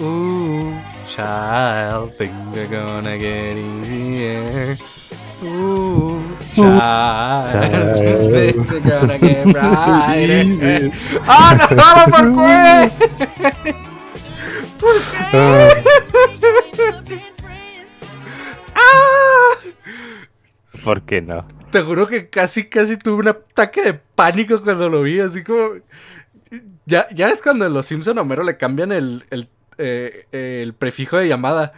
Ooh, child, things are gonna get easier. Ooh, child, things are gonna get brighter. Oh no, por qué! ¿Por qué? ¿por no? Te juro que casi, casi tuve un ataque de pánico cuando lo vi, así como... Ya, ya es cuando en los Simpson Homero le cambian el, el, eh, prefijo de llamada.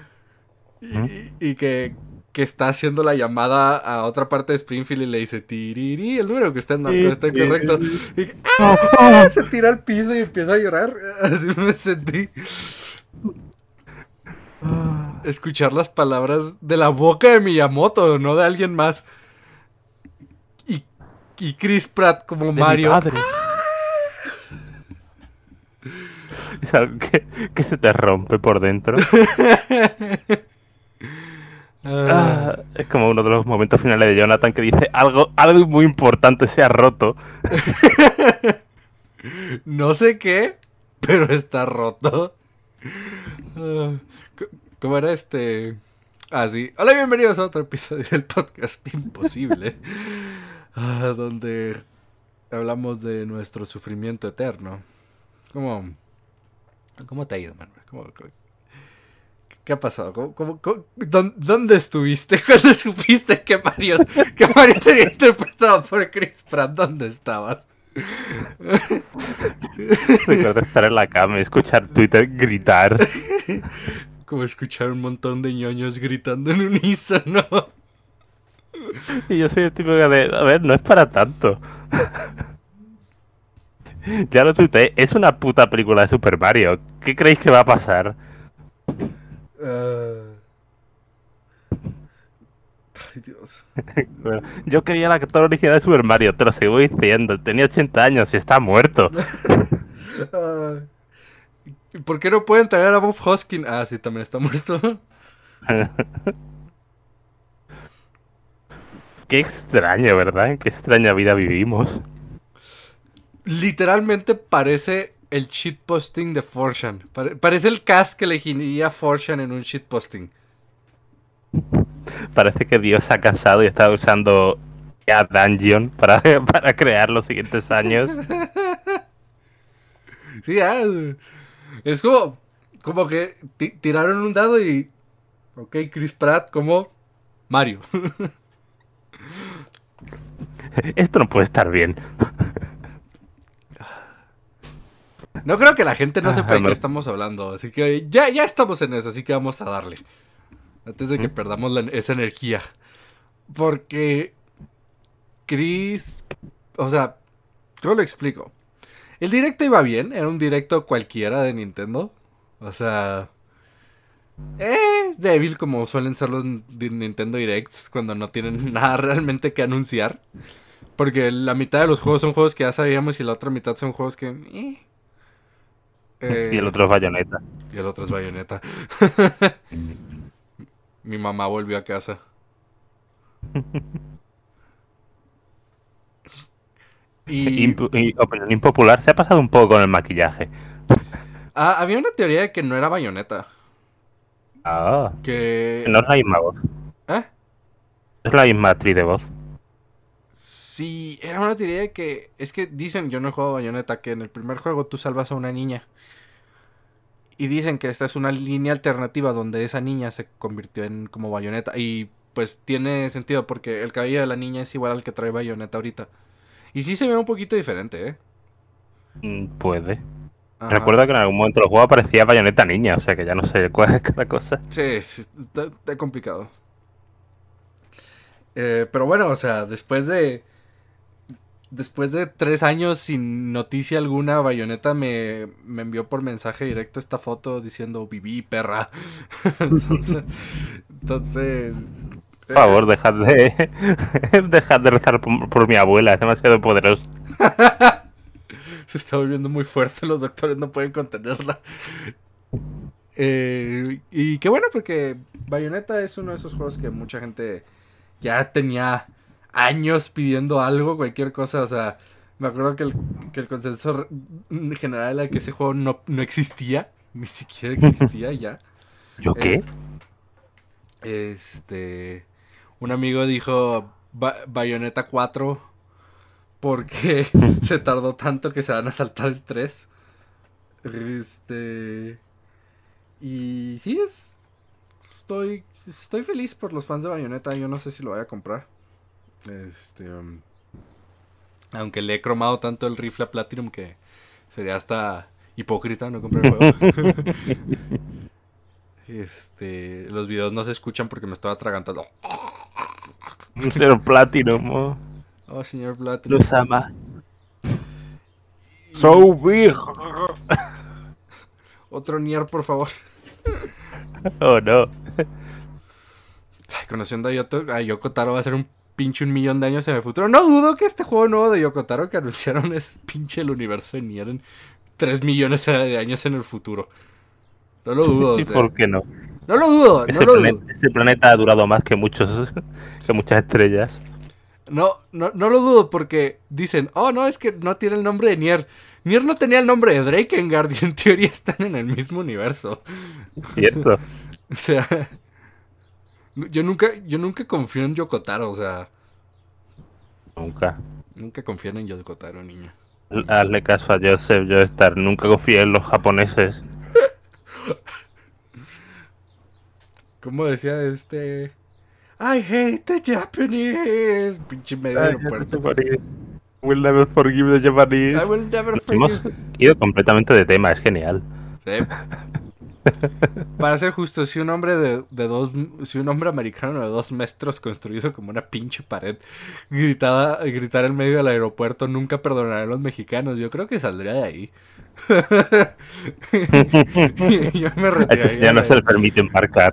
Y, que, que, está haciendo la llamada a otra parte de Springfield y le dice tiriri, el número que está en está correcto Y ah. Ah", se tira al piso y empieza a llorar. Así me sentí. Ah escuchar las palabras de la boca de Miyamoto, no de alguien más. Y, Chris Pratt como Mario. Es algo que, se te rompe por dentro. Ah. Ah, es como uno de los momentos finales de Jonathan que dice algo, algo muy importante se ha roto. no sé qué, pero está roto. Ah. ¿Cómo era este? Ah, Hola y bienvenidos a otro episodio del podcast Imposible. Ah, donde hablamos de nuestro sufrimiento eterno. ¿Cómo, cómo te ha ido, Manuel? qué ha pasado? dónde estuviste? ¿Cuándo supiste que Mario, que Mario sería interpretado por Chris Pratt? ¿Dónde estabas? Recuerdo estar en la cama y escuchar Twitter gritar. como escuchar un montón de ñoños gritando en unísono. Y yo soy el tipo que de, a ver, no es para tanto. ya lo tuiteé, es una puta película de Super Mario. ¿Qué creéis que va a pasar? Eh. Ay, Dios. yo quería la actor original de Super Mario, te lo sigo diciendo. Tenía 80 años y está muerto. ¿Por qué no pueden traer a Bob Hoskin? Ah, sí, también está muerto. Qué extraño, ¿verdad? Qué extraña vida vivimos. Literalmente parece el shitposting de Fortune. parece el cast que elegiría Fortune en un shitposting. Parece que Dios ha casado y está usando a Dungeon para, para crear los siguientes años. sí, ah, es como, que tiraron un dado y. Ok, Chris Pratt como Mario. Esto no puede estar bien. No creo que la gente no sepa de qué estamos hablando, así que ya, ya estamos en eso, así que vamos a darle. Antes de que perdamos esa energía. Porque Chris, o sea, yo lo explico? El directo iba bien, era un directo cualquiera de Nintendo. O sea... Eh, débil como suelen ser los Nintendo Directs cuando no tienen nada realmente que anunciar. Porque la mitad de los juegos son juegos que ya sabíamos y la otra mitad son juegos que... Eh. y el eh, otro es bayoneta. Y el otro es bayoneta. Mi mamá volvió a casa. Y... opinión impopular, se ha pasado un poco con el maquillaje. Ah, había una teoría de que no era bayoneta. Ah. Que... No es la misma voz. ¿Eh? Es la misma de voz. Sí, era una teoría de que. Es que dicen, yo no he jugado bayoneta, que en el primer juego tú salvas a una niña. Y dicen que esta es una línea alternativa donde esa niña se convirtió en como bayoneta Y pues tiene sentido porque el cabello de la niña es igual al que trae bayoneta ahorita. Y sí se ve un poquito diferente, ¿eh? Mm, puede. Recuerdo Recuerda que en algún momento del juego aparecía Bayonetta niña, o sea que ya no sé cuál es cada cosa. Sí, está, complicado. Eh, pero bueno, o sea, después de. Después de tres años sin noticia alguna, Bayonetta me, me envió por mensaje directo esta foto diciendo viví, perra. entonces, entonces, por favor, dejad de, dejad de rezar por, mi abuela, es demasiado poderoso. Se está volviendo muy fuerte, los doctores no pueden contenerla. Eh, y qué bueno, porque Bayonetta es uno de esos juegos que mucha gente ya tenía años pidiendo algo, cualquier cosa. O sea, me acuerdo que el, que consenso general era que ese juego no, existía, ni siquiera existía ya. ¿Yo qué? Eh, este un amigo dijo bayoneta Bayonetta 4 porque se tardó tanto que se van a saltar el 3. Este. Y sí, es. Estoy, estoy feliz por los fans de Bayonetta. Yo no sé si lo voy a comprar. Este. Um, aunque le he cromado tanto el rifle a Platinum que sería hasta hipócrita no comprar el juego. este. Los videos no se escuchan porque me estoy atragantando señor Platinum. Oh. señor Platinum. Los ama. So big. Otro Nier, por favor. Oh, no. conociendo a, Yoto, a Yokotaro va a ser un pinche un millón de años en el futuro. No dudo que este juego nuevo de Yokotaro que anunciaron es pinche el universo de Nier en 3 millones de años en el futuro. No lo dudo. ¿Y por qué no? No lo dudo, no ese planeta, ha durado más que, muchos, que muchas estrellas. No, no, no lo dudo porque dicen, oh no, es que no tiene el nombre de Nier. Nier no tenía el nombre de Drakengard y en teoría están en el mismo universo. Cierto. o sea, yo nunca, yo nunca confío en Yokotaro, o sea. Nunca. Nunca confío en Yokotaro, niño. Hazle caso a Joseph estar, nunca confío en los japoneses. Como decía este? I hate the Japanese. Pinche medio ah, aeropuerto. Will never forgive the Japanese. I will never forgive. Hemos ido completamente de tema, es genial. Sí. Para ser justo, si un hombre de, dos, si un hombre americano de dos metros construido como una pinche pared gritaba, gritar en medio del aeropuerto, nunca perdonaré a los mexicanos. Yo creo que saldría de ahí. ya no se le permite embarcar.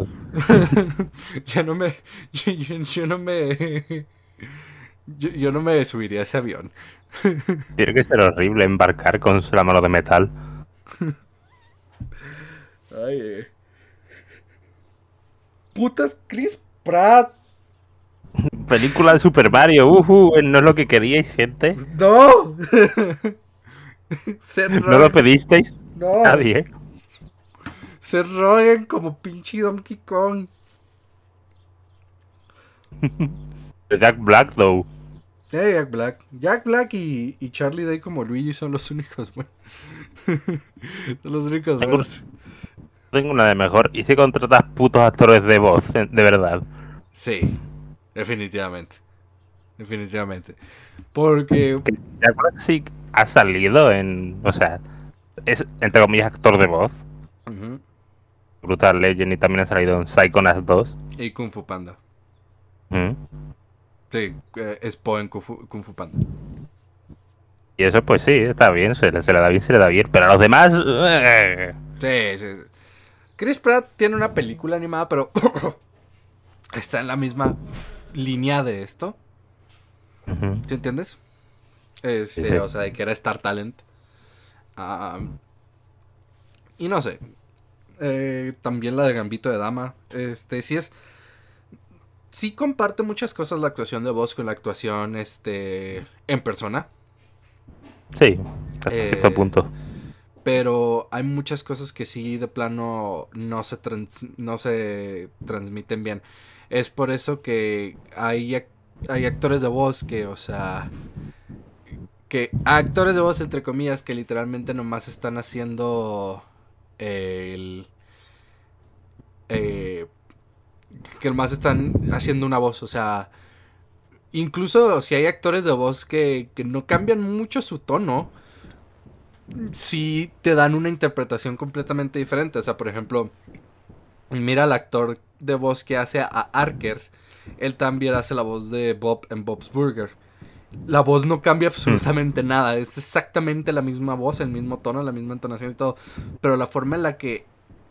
ya no me, yo, no me. Yo, no me subiría a ese avión. Tiene que ser horrible embarcar con la mano de metal. Putas Chris Pratt. Película de Super Mario, no es lo que queríais, gente. No. ¿No lo pedisteis? Nadie. Se roguen como pinche Donkey Kong. Jack Black, though. Jack Black. Jack Black y, Charlie Day como Luigi son los únicos son los únicos tengo una de mejor. Y si contratas putos actores de voz, de verdad. Sí, definitivamente. Definitivamente. Porque. ¿Te acuerdas si ha salido en. O sea, es entre comillas actor de voz? Brutal Legend y también ha salido en Psychonauts 2. Y Kung Fu Panda. Mm. Sí, eh, es en Kung Fu, Kung Fu, Panda. Y eso, pues sí, está bien, se le, se le da bien, se le da bien. Pero a los demás. Eh. Sí, sí, sí. Chris Pratt tiene una película animada, pero está en la misma línea de esto. entiendes? Este, sí, O sea, de que era Star Talent. y no sé. Eh, también la de Gambito de Dama. Este, sí es. Sí comparte muchas cosas la actuación de voz con la actuación este, en persona. Sí, hasta eh, punto. Pero hay muchas cosas que sí de plano no se, no se transmiten bien. Es por eso que hay, actores de voz que, o sea, que actores de voz entre comillas que literalmente nomás están haciendo el... Eh, que nomás están haciendo una voz, o sea... Incluso si hay actores de voz que, que no cambian mucho su tono, si te dan una interpretación completamente diferente. O sea, por ejemplo, mira al actor de voz que hace a Arker. Él también hace la voz de Bob en Bob's Burger. La voz no cambia absolutamente mm. nada. Es exactamente la misma voz, el mismo tono, la misma entonación y todo. Pero la forma en la que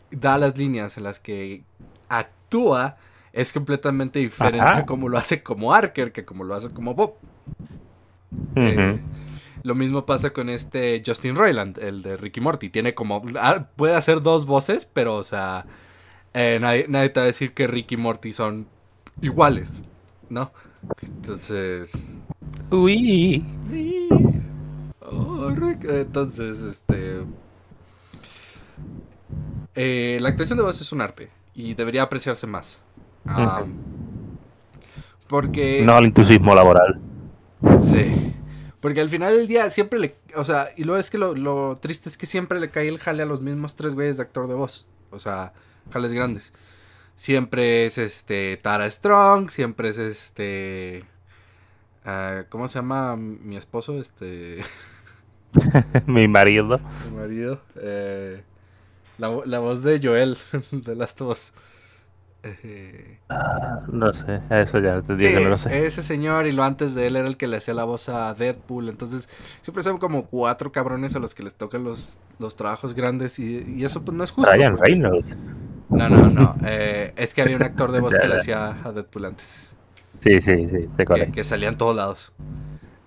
da las líneas, en las que actúa, es completamente diferente a como lo hace como Arker que como lo hace como Bob. Lo mismo pasa con este Justin Roiland, el de Ricky Morty. Tiene como. Ah, puede hacer dos voces, pero, o sea. Eh, nadie, te va a decir que Ricky y Morty son iguales, ¿no? Entonces. Uy. Oh, Entonces, este. Eh, la actuación de voz es un arte y debería apreciarse más. Ah, porque. No al entusiasmo laboral. Sí. Porque al final del día siempre le. O sea, y luego es que lo, triste es que siempre le cae el jale a los mismos tres güeyes de actor de voz. O sea, jales grandes. Siempre es este. Tara Strong, siempre es este. Ah, ¿Cómo se llama mi esposo? Este. mi marido. Mi marido. Eh, la, la, voz de Joel, de las dos este, no sé, eso ya te no sé. Ese señor y lo antes de él era el que le hacía la voz a Deadpool. Entonces, siempre son como cuatro cabrones a los que les tocan los, los trabajos grandes y, eso pues no es justo. No, no, no. Eh, es que había un actor de voz que le hacía a Deadpool antes. Sí, sí, sí, que, que salía todos lados.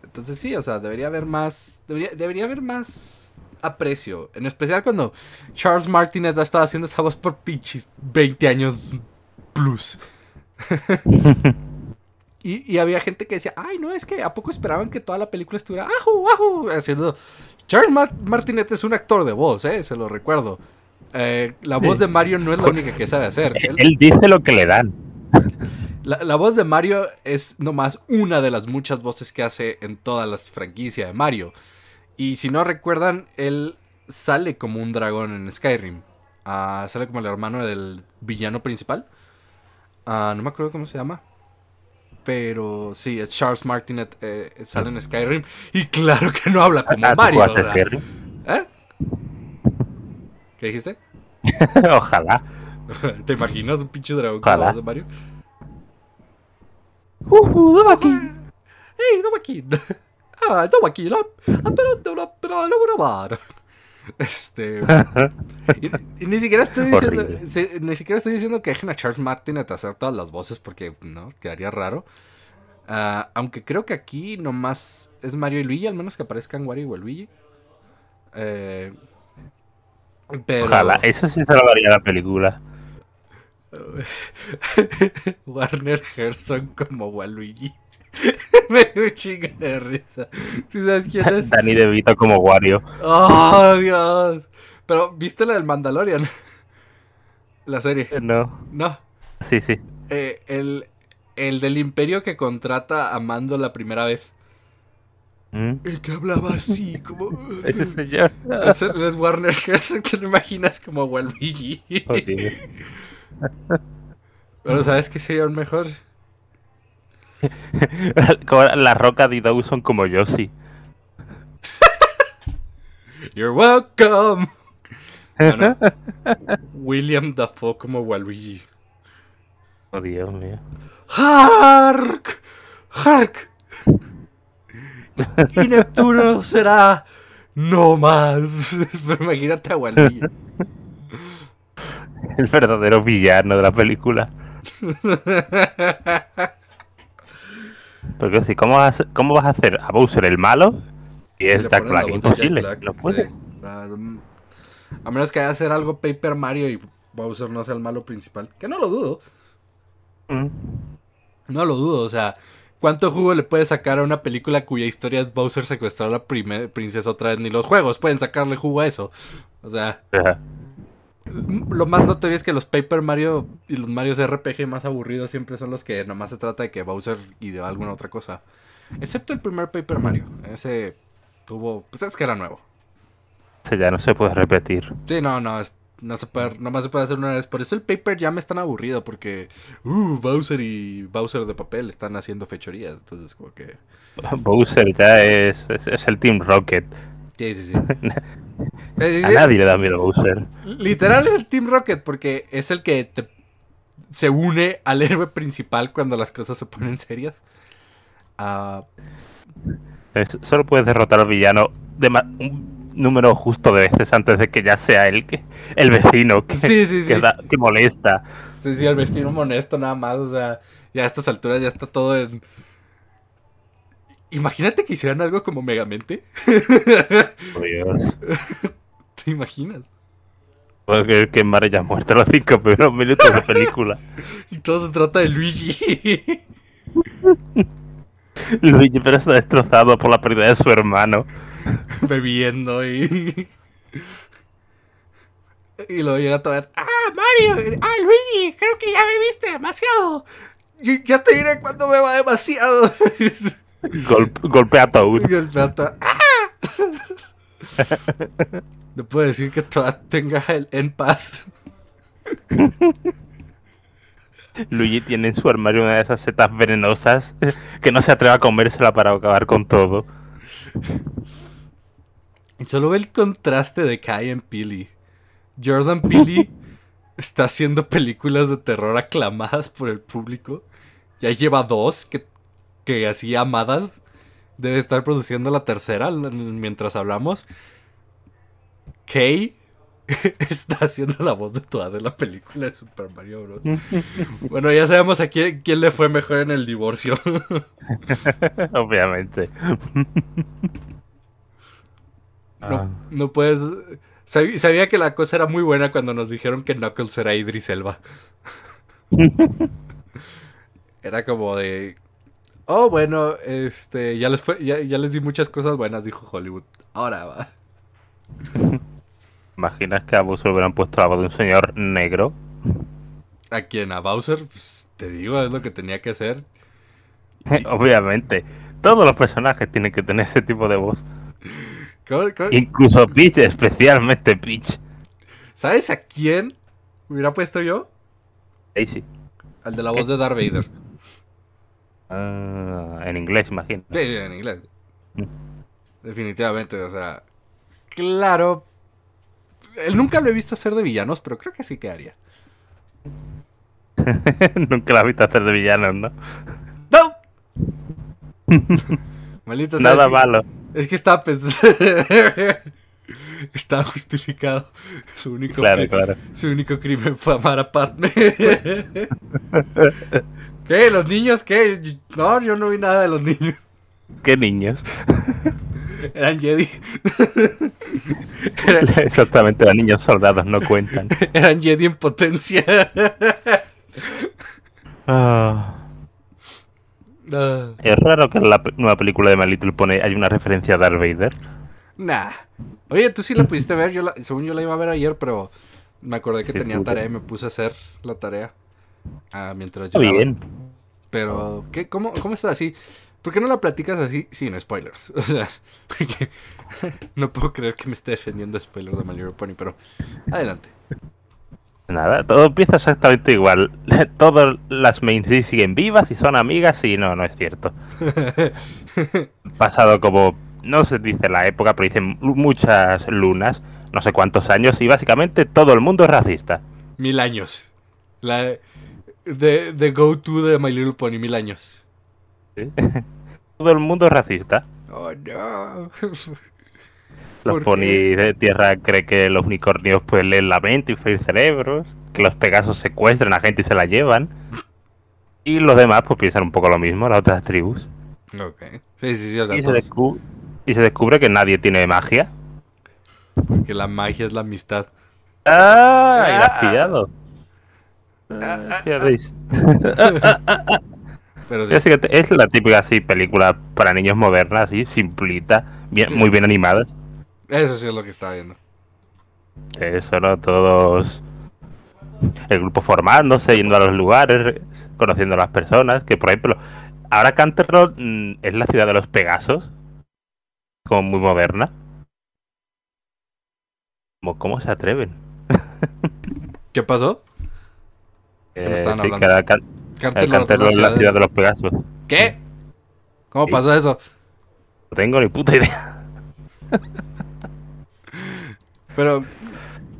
Entonces sí, o sea, debería haber más, debería, haber más aprecio. En especial cuando Charles Martinet ha estado haciendo esa voz por pinches 20 años Plus. y, había gente que decía, ay, no, es que a poco esperaban que toda la película estuviera ajo, haciendo. Charles Martinet es un actor de voz, ¿eh? se lo recuerdo. Eh, la voz de Mario no es la única que sabe hacer. Él, dice lo que le dan. La, voz de Mario es nomás una de las muchas voces que hace en todas las franquicias de Mario. Y si no recuerdan, él sale como un dragón en Skyrim. Ah, sale como el hermano del villano principal. Ah, no me acuerdo cómo se llama. Pero sí, es Charles Martinet sale en Skyrim. Y claro que no habla como Mario. ¿Eh? ¿Qué dijiste? Ojalá. ¿Te imaginas un pinche dragón con la voz Mario? ¡Uh, no aquí! ¡Ey, no aquí! ¡Ah, no aquí! ¡Pero no, no, no, no, no, Este. ni siquiera estoy diciendo. estoy diciendo que dejen a Charles a hacer todas las voces porque no, quedaría raro. Ah, aunque creo que aquí nomás es Mario y Luigi, al menos que aparezcan Wario y Luigi. Eh, pero... Ojalá, eso sí salvaría la película. Warner Gerson como Waluigi. Me dio un de risa. ¿Sí sabes quién es? Danny DeVito como Wario. ¡Oh, Dios! Pero, ¿viste la del Mandalorian? La serie. Eh, no. No. Sí, sí. Eh, el, el del imperio que contrata a Mando la primera vez. ¿Mm? El que hablaba así, como. Ese señor. Es, es Warner Te lo imaginas como Walvigi. Pero, ¿sabes qué sería un mejor? la roca de Dawson como Yoshi. You're welcome. William Dafoe como Waluigi. Oh, Dios mío. ¡Hark! ¡Hark! Y Neptuno será no más. imagínate a Waluigi. El verdadero villano de la película. Porque si, ¿cómo vas, ¿cómo vas a hacer a Bowser el malo y es Jack Imposible, a menos que haya hacer algo Paper Mario y Bowser no sea el malo principal, que no lo dudo. Mm. No lo dudo, o sea, ¿cuánto jugo le puede sacar a una película cuya historia es Bowser secuestrar a la princesa otra vez? Ni los juegos pueden sacarle jugo a eso. O sea lo más notorio es que los Paper Mario y los Mario RPG más aburridos siempre son los que nomás se trata de que Bowser y de alguna otra cosa. Excepto el primer Paper Mario. Ese tuvo. Pues es que era nuevo. O sea, ya no se puede repetir. Sí, no, no. no se puede, nomás se puede hacer una vez. Por eso el Paper ya me están aburrido. Porque. Uh, Bowser y Bowser de papel están haciendo fechorías. Entonces, como que. Bowser ya es el Team Rocket. Sí, sí, sí. Eh, a eh, nadie le da miedo Bowser. Literal es el Team Rocket porque es el que se une al héroe principal cuando las cosas se ponen serias. Ah, solo puedes derrotar al villano un número justo de veces antes de que ya sea él que, el vecino que, sí, molesta. Sí, sí, el vecino molesto nada más. O sea, ya a estas alturas ya está todo en Imagínate que hicieran algo como Megamente. ¿Te imaginas? Puedo creer que Mario ya muerta los cinco primeros minutos de la película. y todo se trata de Luigi. Luigi, pero está destrozado por la pérdida de su hermano. Bebiendo y. Y luego llega todavía. ¡Ah, Mario! ¡Ah, Luigi! Creo que ya me viste demasiado. ya te diré cuando beba demasiado golpea a Golpea No puedo decir que todas tenga el en paz. Luigi tiene en su armario una de esas setas venenosas que no se atreve a comérsela para acabar con todo. Solo ve el contraste de Kai en Pili. Jordan Pili está haciendo películas de terror aclamadas por el público. Ya lleva dos que que así amadas debe estar produciendo la tercera mientras hablamos. Kay está haciendo la voz de toda de la película de Super Mario Bros. bueno, ya sabemos a quién, le fue mejor en el divorcio. Obviamente. No, ah. no puedes. sabía que la cosa era muy buena cuando nos dijeron que Knuckles era Idris Elba. era como de. Oh, bueno, este, ya les, fue, ya, les di muchas cosas buenas, dijo Hollywood. Ahora va. ¿Imaginas que a Bowser hubieran puesto la voz de un señor negro? ¿A quién? ¿A Bowser? Pues, te digo, es lo que tenía que hacer. Obviamente. Todos los personajes tienen que tener ese tipo de voz. Incluso Peach, especialmente Peach. ¿Sabes a quién hubiera puesto yo? sí, Al de la voz de Darth Vader. Ah, en inglés, imagino. Sí, en inglés. Mm. Definitivamente, o sea. Claro. Él nunca lo he visto hacer de villanos, pero creo que sí quedaría. nunca lo he visto hacer de villanos, ¿no? ¡No! Maldita Nada malo. es que está, pensando. estaba justificado. Su único, su único crimen fue amar a Padme. ¿Qué? ¿Los niños qué? No, yo no vi nada de los niños. ¿Qué niños? Eran Jedi. Exactamente, los niños soldados no cuentan. Eran Jedi en potencia. Ah. Ah. Es raro que en la nueva película de Little pone hay una referencia a Darth Vader. Nah. Oye, tú sí la pudiste ver, yo según yo la iba a ver ayer, pero me acordé que tenía tarea y me puse a hacer la tarea. Ah, mientras yo. Pero, ¿qué? ¿Cómo, está así? ¿Por qué no la platicas así sin spoilers? no puedo creer que me esté defendiendo spoilers de My Little Pony, pero adelante. Nada, todo empieza exactamente igual. Todas las main siguen vivas y son amigas y no, no es cierto. Pasado como, no se dice la época, pero dicen muchas lunas, no sé cuántos años, y básicamente todo el mundo es racista. Mil años. La, The go-to de My Little Pony, mil años. Todo el mundo es racista. Oh, no. Los ponis de tierra creen que los unicornios pues leen la mente y fue cerebros, que los pegasos secuestran a gente y se la llevan. Y los demás pues piensan un poco lo mismo, las otras tribus. Ok. Sí, sí, sí, o sea, y, se descubre, que nadie tiene magia. Porque la magia es la amistad. ¡Ah! has ah. pillado. Es la típica así película para niños modernas así, simplita, muy bien animada. Eso sí es lo que estaba viendo. Eso, ¿no? Todos. El grupo formándose, yendo a los lugares, conociendo a las personas. Que por ejemplo, ahora Canterlot mm, es la ciudad de los Pegasos, como muy moderna. cómo se atreven? ¿Qué pasó? Se eh, hablando. el cartel de, la ciudad de los Pegasos. ¿Qué? ¿Cómo pasó eso? No tengo ni puta idea. Pero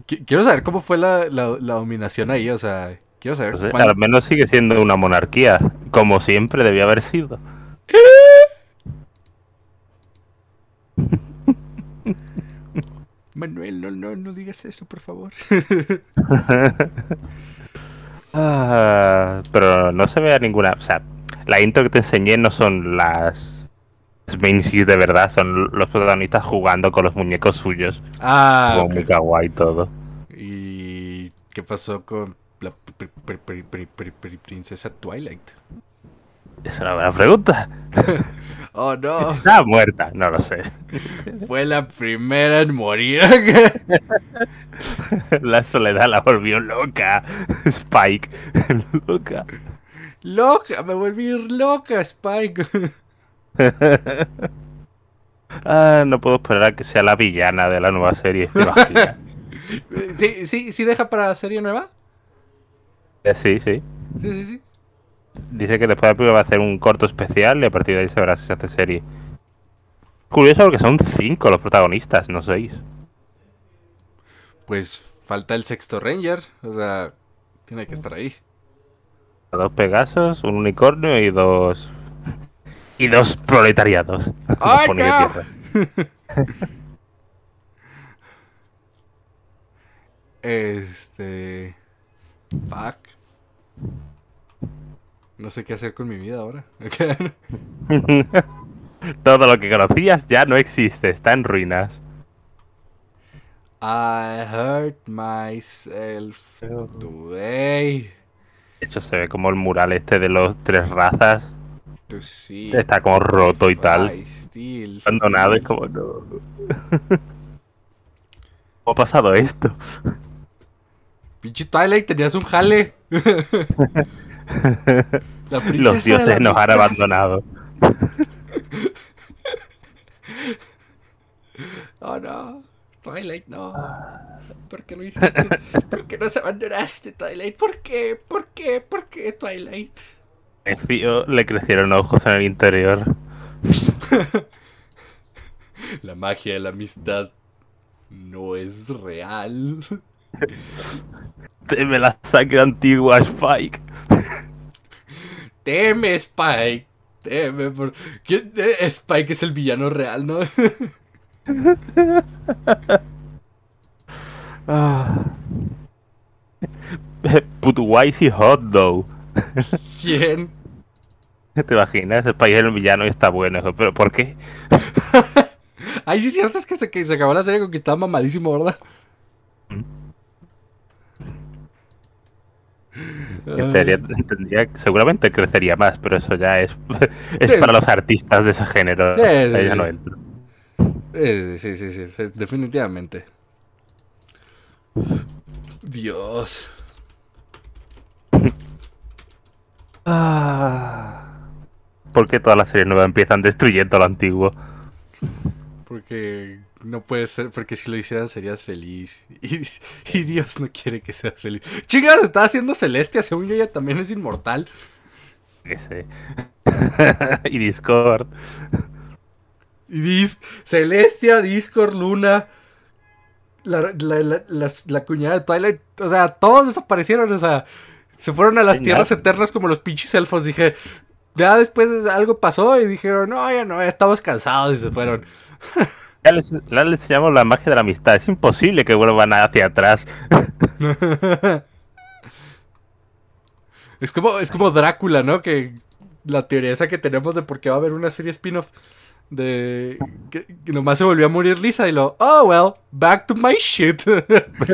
quiero saber cómo fue la, dominación ahí, o sea, quiero saber. Al menos sigue siendo una monarquía, como siempre debía haber sido. Manuel, no, no, no digas eso, por favor. Ah, pero no se vea ninguna. O sea, la intro que te enseñé no son las main de verdad, son los protagonistas jugando con los muñecos suyos. Ah, Como muy todo. ¿Y qué pasó con la princesa Twilight? Es una buena pregunta. Oh, no. Está muerta, no lo sé. Fue la primera en morir. la soledad la volvió loca. Spike, loca. Loca, me volví loca, Spike. Ah, no puedo esperar a que sea la villana de la nueva serie. ¿Sí, sí, ¿Sí deja para la serie nueva? Eh, sí, sí. Sí, sí, sí dice que después de la va a hacer un corto especial y a partir de ahí se verá si se hace serie. Curioso porque son cinco los protagonistas, no seis. Pues falta el sexto Ranger, o sea, tiene que estar ahí. Dos Pegasos, un unicornio y dos. y dos proletariados. ¡Ay, Este. Fuck no sé qué hacer con mi vida ahora. Todo lo que conocías ya no existe, está en ruinas. I hurt myself today. hecho, se ve como el mural este de los tres razas. Está como roto y tal. Abandonado, es como no. ¿Cómo ha pasado esto? Pinche Twilight, tenías un jale. Los dioses nos han abandonado. oh no, Twilight no. ¿Por qué lo hiciste? ¿Por qué nos abandonaste, Twilight? ¿Por qué? ¿Por qué? ¿Por qué, Twilight? fío, le crecieron ojos en el interior. la magia de la amistad no es real. Teme la sangre antigua, Spike. Teme, Spike. Teme. Por... Eh, Spike es el villano real, ¿no? Ah. put Putwise y Hot though ¿Quién? ¿Te imaginas? Spike es el villano y está bueno. ¿Pero por qué? Ahí sí, cierto es que se, que se acabó la serie con que estaba mamadísimo, ¿verdad? Mm tendría, seguramente crecería más, pero eso ya es, es para los artistas de ese género. sí, sí, sí, definitivamente. Dios. Ah. ¿Por qué todas las series nuevas empiezan destruyendo lo antiguo? Porque no puede ser, porque si lo hicieran serías feliz. Y, Dios no quiere que seas feliz. Chicas, está haciendo Celestia, según yo ella también es inmortal. Ese. y Discord. Y dis Celestia, Discord, Luna. La, la, cuñada de Twilight. O sea, todos desaparecieron. O sea, se fueron a las tierras eternas como los pinches elfos. Dije, ya después algo pasó y dijeron, no, ya no, ya estamos cansados y se fueron. Ya les, enseñamos llamo la magia de la amistad. Es imposible que vuelvan hacia atrás. es, como, es como Drácula, ¿no? Que la teoría esa que tenemos de por qué va a haber una serie spin-off de que, nomás se volvió a morir Lisa y lo, oh well, back to my shit. Pues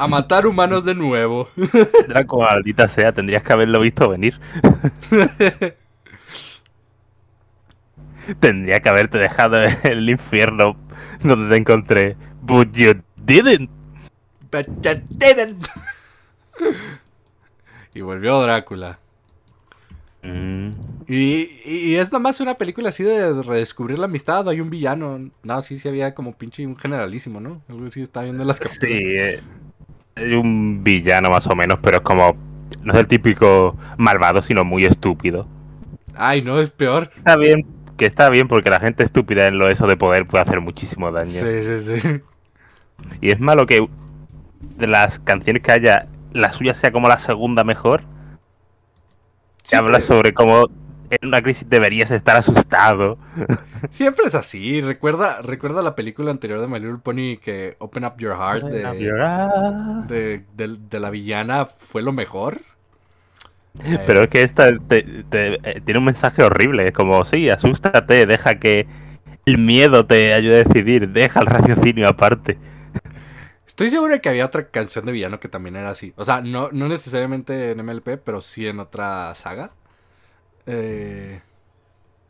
a matar humanos de nuevo. Draco, maldita sea, tendrías que haberlo visto venir. Tendría que haberte dejado en el infierno donde te encontré. But you didn't. But you didn't. y volvió Drácula. Mm. Y, y, es nada más una película así de redescubrir la amistad. Hay un villano. No, sí, sí había como pinche un generalísimo, ¿no? Algo así está viendo las capturas. Sí, eh, hay un villano más o menos, pero es como. No es el típico malvado, sino muy estúpido. Ay, no, es peor. Está bien que está bien porque la gente estúpida en lo eso de poder puede hacer muchísimo daño. Sí, sí, sí. Y es malo que de las canciones que haya, la suya sea como la segunda mejor. Se habla pues. sobre cómo en una crisis deberías estar asustado. Siempre es así. Recuerda, recuerda la película anterior de My Little Pony que Open Up Your Heart, de, de, de, la villana fue lo mejor. Pero es que esta eh, tiene un mensaje horrible, es como, sí, asústate, deja que el miedo te ayude a decidir, deja el raciocinio aparte. Estoy seguro de que había otra canción de villano que también era así. O sea, no, necesariamente en MLP, pero sí en otra saga. Eh,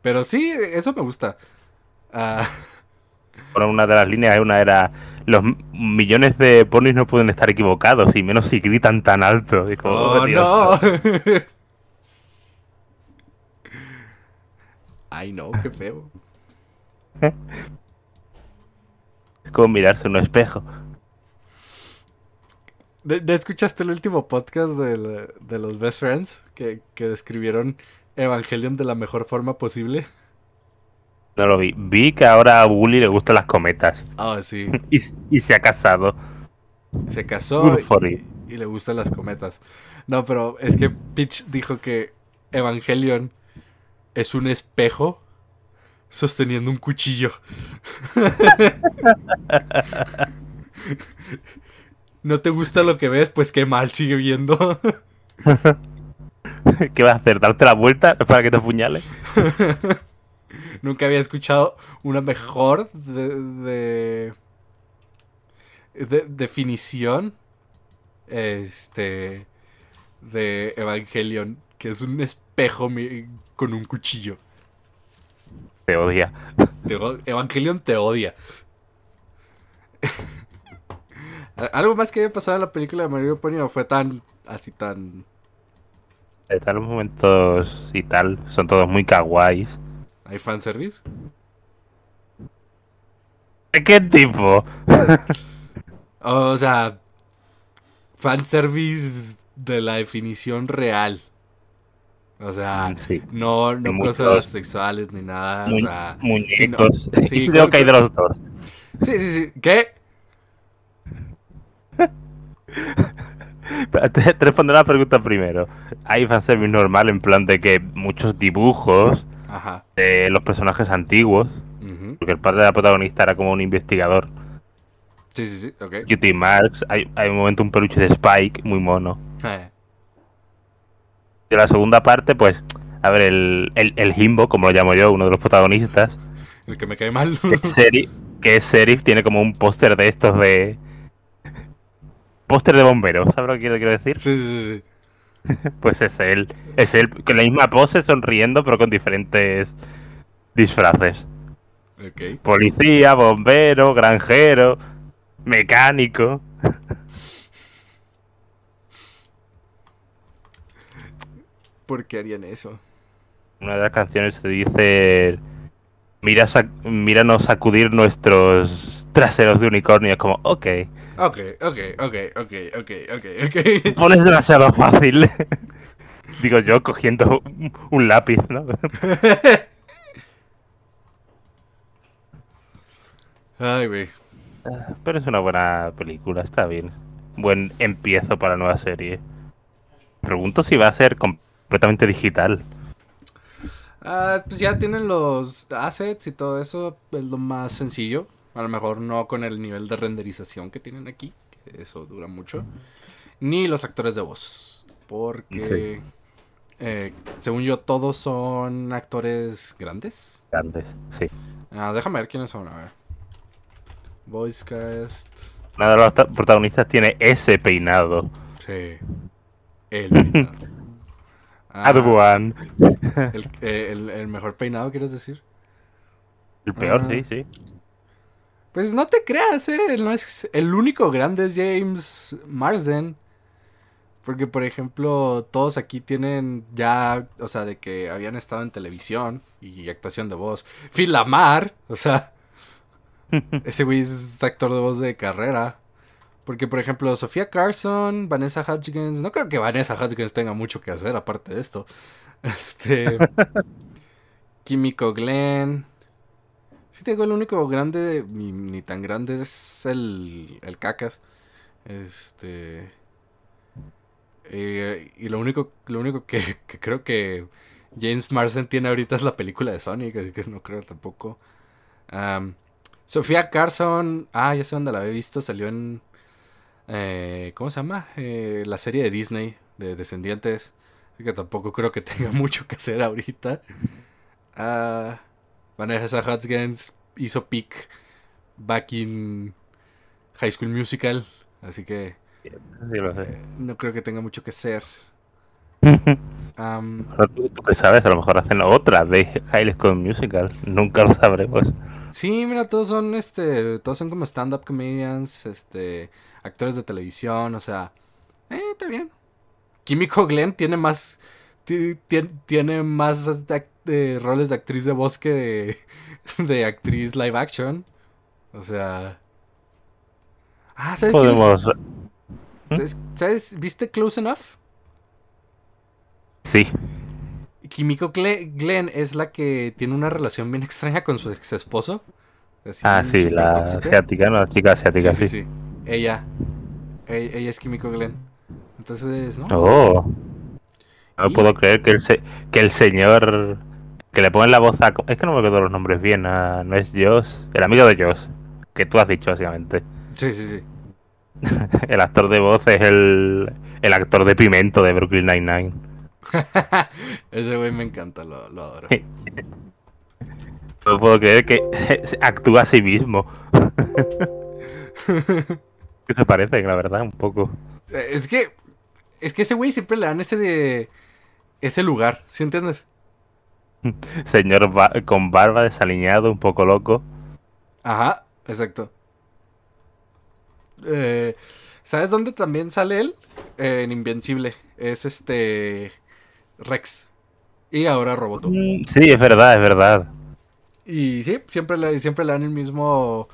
pero sí, eso me gusta. Bueno, ah. una de las líneas, una era los millones de ponis no pueden estar equivocados, y menos si gritan tan alto. oh, oh no! Ay, no, qué feo. Es como mirarse en un espejo. ¿No escuchaste el último podcast de, los Best Friends que, que describieron Evangelion de la mejor forma posible? No lo vi. Vi que ahora a Bully le gustan las cometas. Ah, sí. y, se ha casado. Se casó y, le gustan las cometas. No, pero es que Pitch dijo que Evangelion es un espejo sosteniendo un cuchillo. ¿No te gusta lo que ves? Pues qué mal, sigue viendo. ¿Qué vas a hacer? ¿Darte la vuelta para que te apuñale? Nunca había escuchado una mejor de, de, definición este de Evangelion, que es un espejo con un cuchillo. Te odia. Evangelion te odia. Algo más que había pasado en la película de Mario Pony fue tan así tan están los momentos y tal, son todos muy kawaiis. ¿Hay fanservice? qué tipo? o sea, fanservice de la definición real. O sea, mm, no, cosas sexuales ni nada. muñecos. sí, Creo que hay de los dos. Sí, sí, sí. ¿Qué? Te la pregunta primero. Hay fanservice normal en plan de que muchos dibujos de los personajes antiguos. Porque el padre de la protagonista era como un investigador. Sí, sí, sí, okay Marks, hay, un momento un peluche de Spike, muy mono. Eh. Y la segunda parte, pues, a ver, el, el, Himbo, como lo llamo yo, uno de los protagonistas. el que me cae mal. que, es que tiene como un póster de estos de. póster de bomberos, ¿sabes lo que quiero decir? Sí, sí, sí pues es él. Es él con la misma pose, sonriendo, pero con diferentes disfraces. Policía, bombero, granjero, mecánico. ¿Por qué harían eso? Una de las canciones se dice... Mira, sac míranos sacudir nuestros traseros de unicornio. Es como, ok. Ok, ok, ok, ok, ok, ok, ok. Pones demasiado fácil. Digo yo cogiendo un lápiz, ¿no? Pero es una buena película, está bien. Buen empiezo para la nueva serie. Pregunto si va a ser completamente digital. Ah, pues ya tienen los assets y todo eso, es lo más sencillo. A lo mejor no con el nivel de renderización que tienen aquí, que eso dura mucho. Ni los actores de voz. Porque, eh, según yo, todos son actores grandes. Grandes, sí. Ah, déjame ver quiénes son, a ver. Voicecast. Uno de los protagonistas tiene ese peinado. Sí. El peinado. Ah. Eh, el, mejor peinado, quieres decir? El peor, ah. sí, sí. Pues no te creas, ¿eh? No es, el único grande es James Marsden. Porque, por ejemplo, todos aquí tienen ya, o sea, de que habían estado en televisión y actuación de voz. Phil Lamar, o sea, ese güey es actor de voz de carrera. Porque, por ejemplo, Sofía Carson, Vanessa Hudgens, no creo que Vanessa Hudgens tenga mucho que hacer aparte de esto. Este. Químico Glenn. Sí, tengo el único grande, ni, tan grande, es el, cacas. Este. Eh, y lo único, lo único que, creo que James Marsden tiene ahorita es la película de Sonic, que no creo tampoco. Sofía Carson, ah, ya sé dónde la había visto, salió en. Eh, ¿Cómo se llama? Eh, la serie de Disney, de Descendientes. Así que tampoco creo que tenga mucho que hacer ahorita. Ah. Vanessa Hudgens hizo pick back in High School Musical, así que eh, no creo que tenga mucho que ser. tú, que sabes, a lo mejor hacen otra de High School Musical, nunca lo sabremos. Sí, mira, todos son este, todos son como stand-up comedians, este, actores de televisión, o sea, eh, está bien. Químico Glenn tiene más, tiene más de roles de actriz de voz que de, actriz live action. O sea. Ah, ¿sabes ¿Mm? ¿Sabes, ¿Viste Close Enough? Sí. Kimiko Glenn es la que tiene una relación bien extraña con su ex esposo. ah, sí, la asiática, la chica asiática, sí. Sí, Ella. E-, ella. es Kimiko Glenn. Entonces, ¿no? Oh. No puedo creer que que el señor que le ponen la voz a... Es que no me acuerdo los nombres bien, no es Joss el amigo de Joss que tú has dicho básicamente. Sí, sí, sí. el actor de voz es el, el actor de Pimento de Brooklyn Nine-Nine. Ese güey me encanta, lo, adoro. no puedo creer que actúa a sí mismo. que se parece? la verdad, un poco. Es que, es que ese güey siempre le dan ese de... Ese lugar, ¿sí entiendes? Señor con barba desaliñado, un poco loco. Ajá, exacto. Eh, ¿Sabes dónde también sale él? en Invencible. Es este. Rex. Y ahora Roboto. Mm, sí, es verdad, es verdad. Y sí, siempre le, siempre le dan el mismo.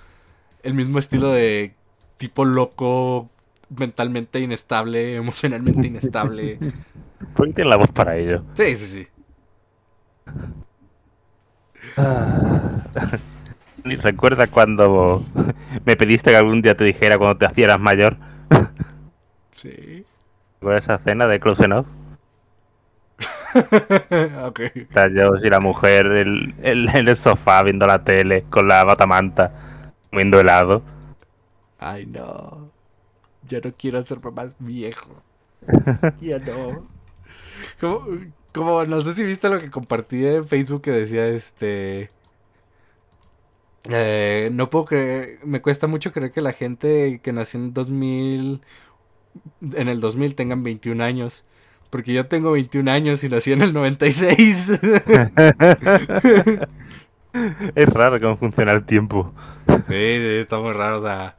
El mismo estilo de tipo loco, mentalmente inestable, emocionalmente inestable. Ponte la voz para ello. Sí, sí, sí. Ah. ¿Recuerdas cuando me pediste que algún día te dijera cuando te hacieras mayor? Sí. ¿Recuerdas esa cena de Close Enough? okay. Está yo y la mujer en el, sofá viendo la tele con la batamanta comiendo helado. Ay no. Yo no quiero ser más viejo. ya no. ¿Cómo? Como, no sé si viste lo que compartí en Facebook que decía este. Eh, no puedo creer, me cuesta mucho creer que la gente que nació en 2000, en el 2000 tengan 21 años. Porque yo tengo 21 años y nací en el 96. es raro cómo funciona el tiempo. Sí, sí, está muy raro. O sea,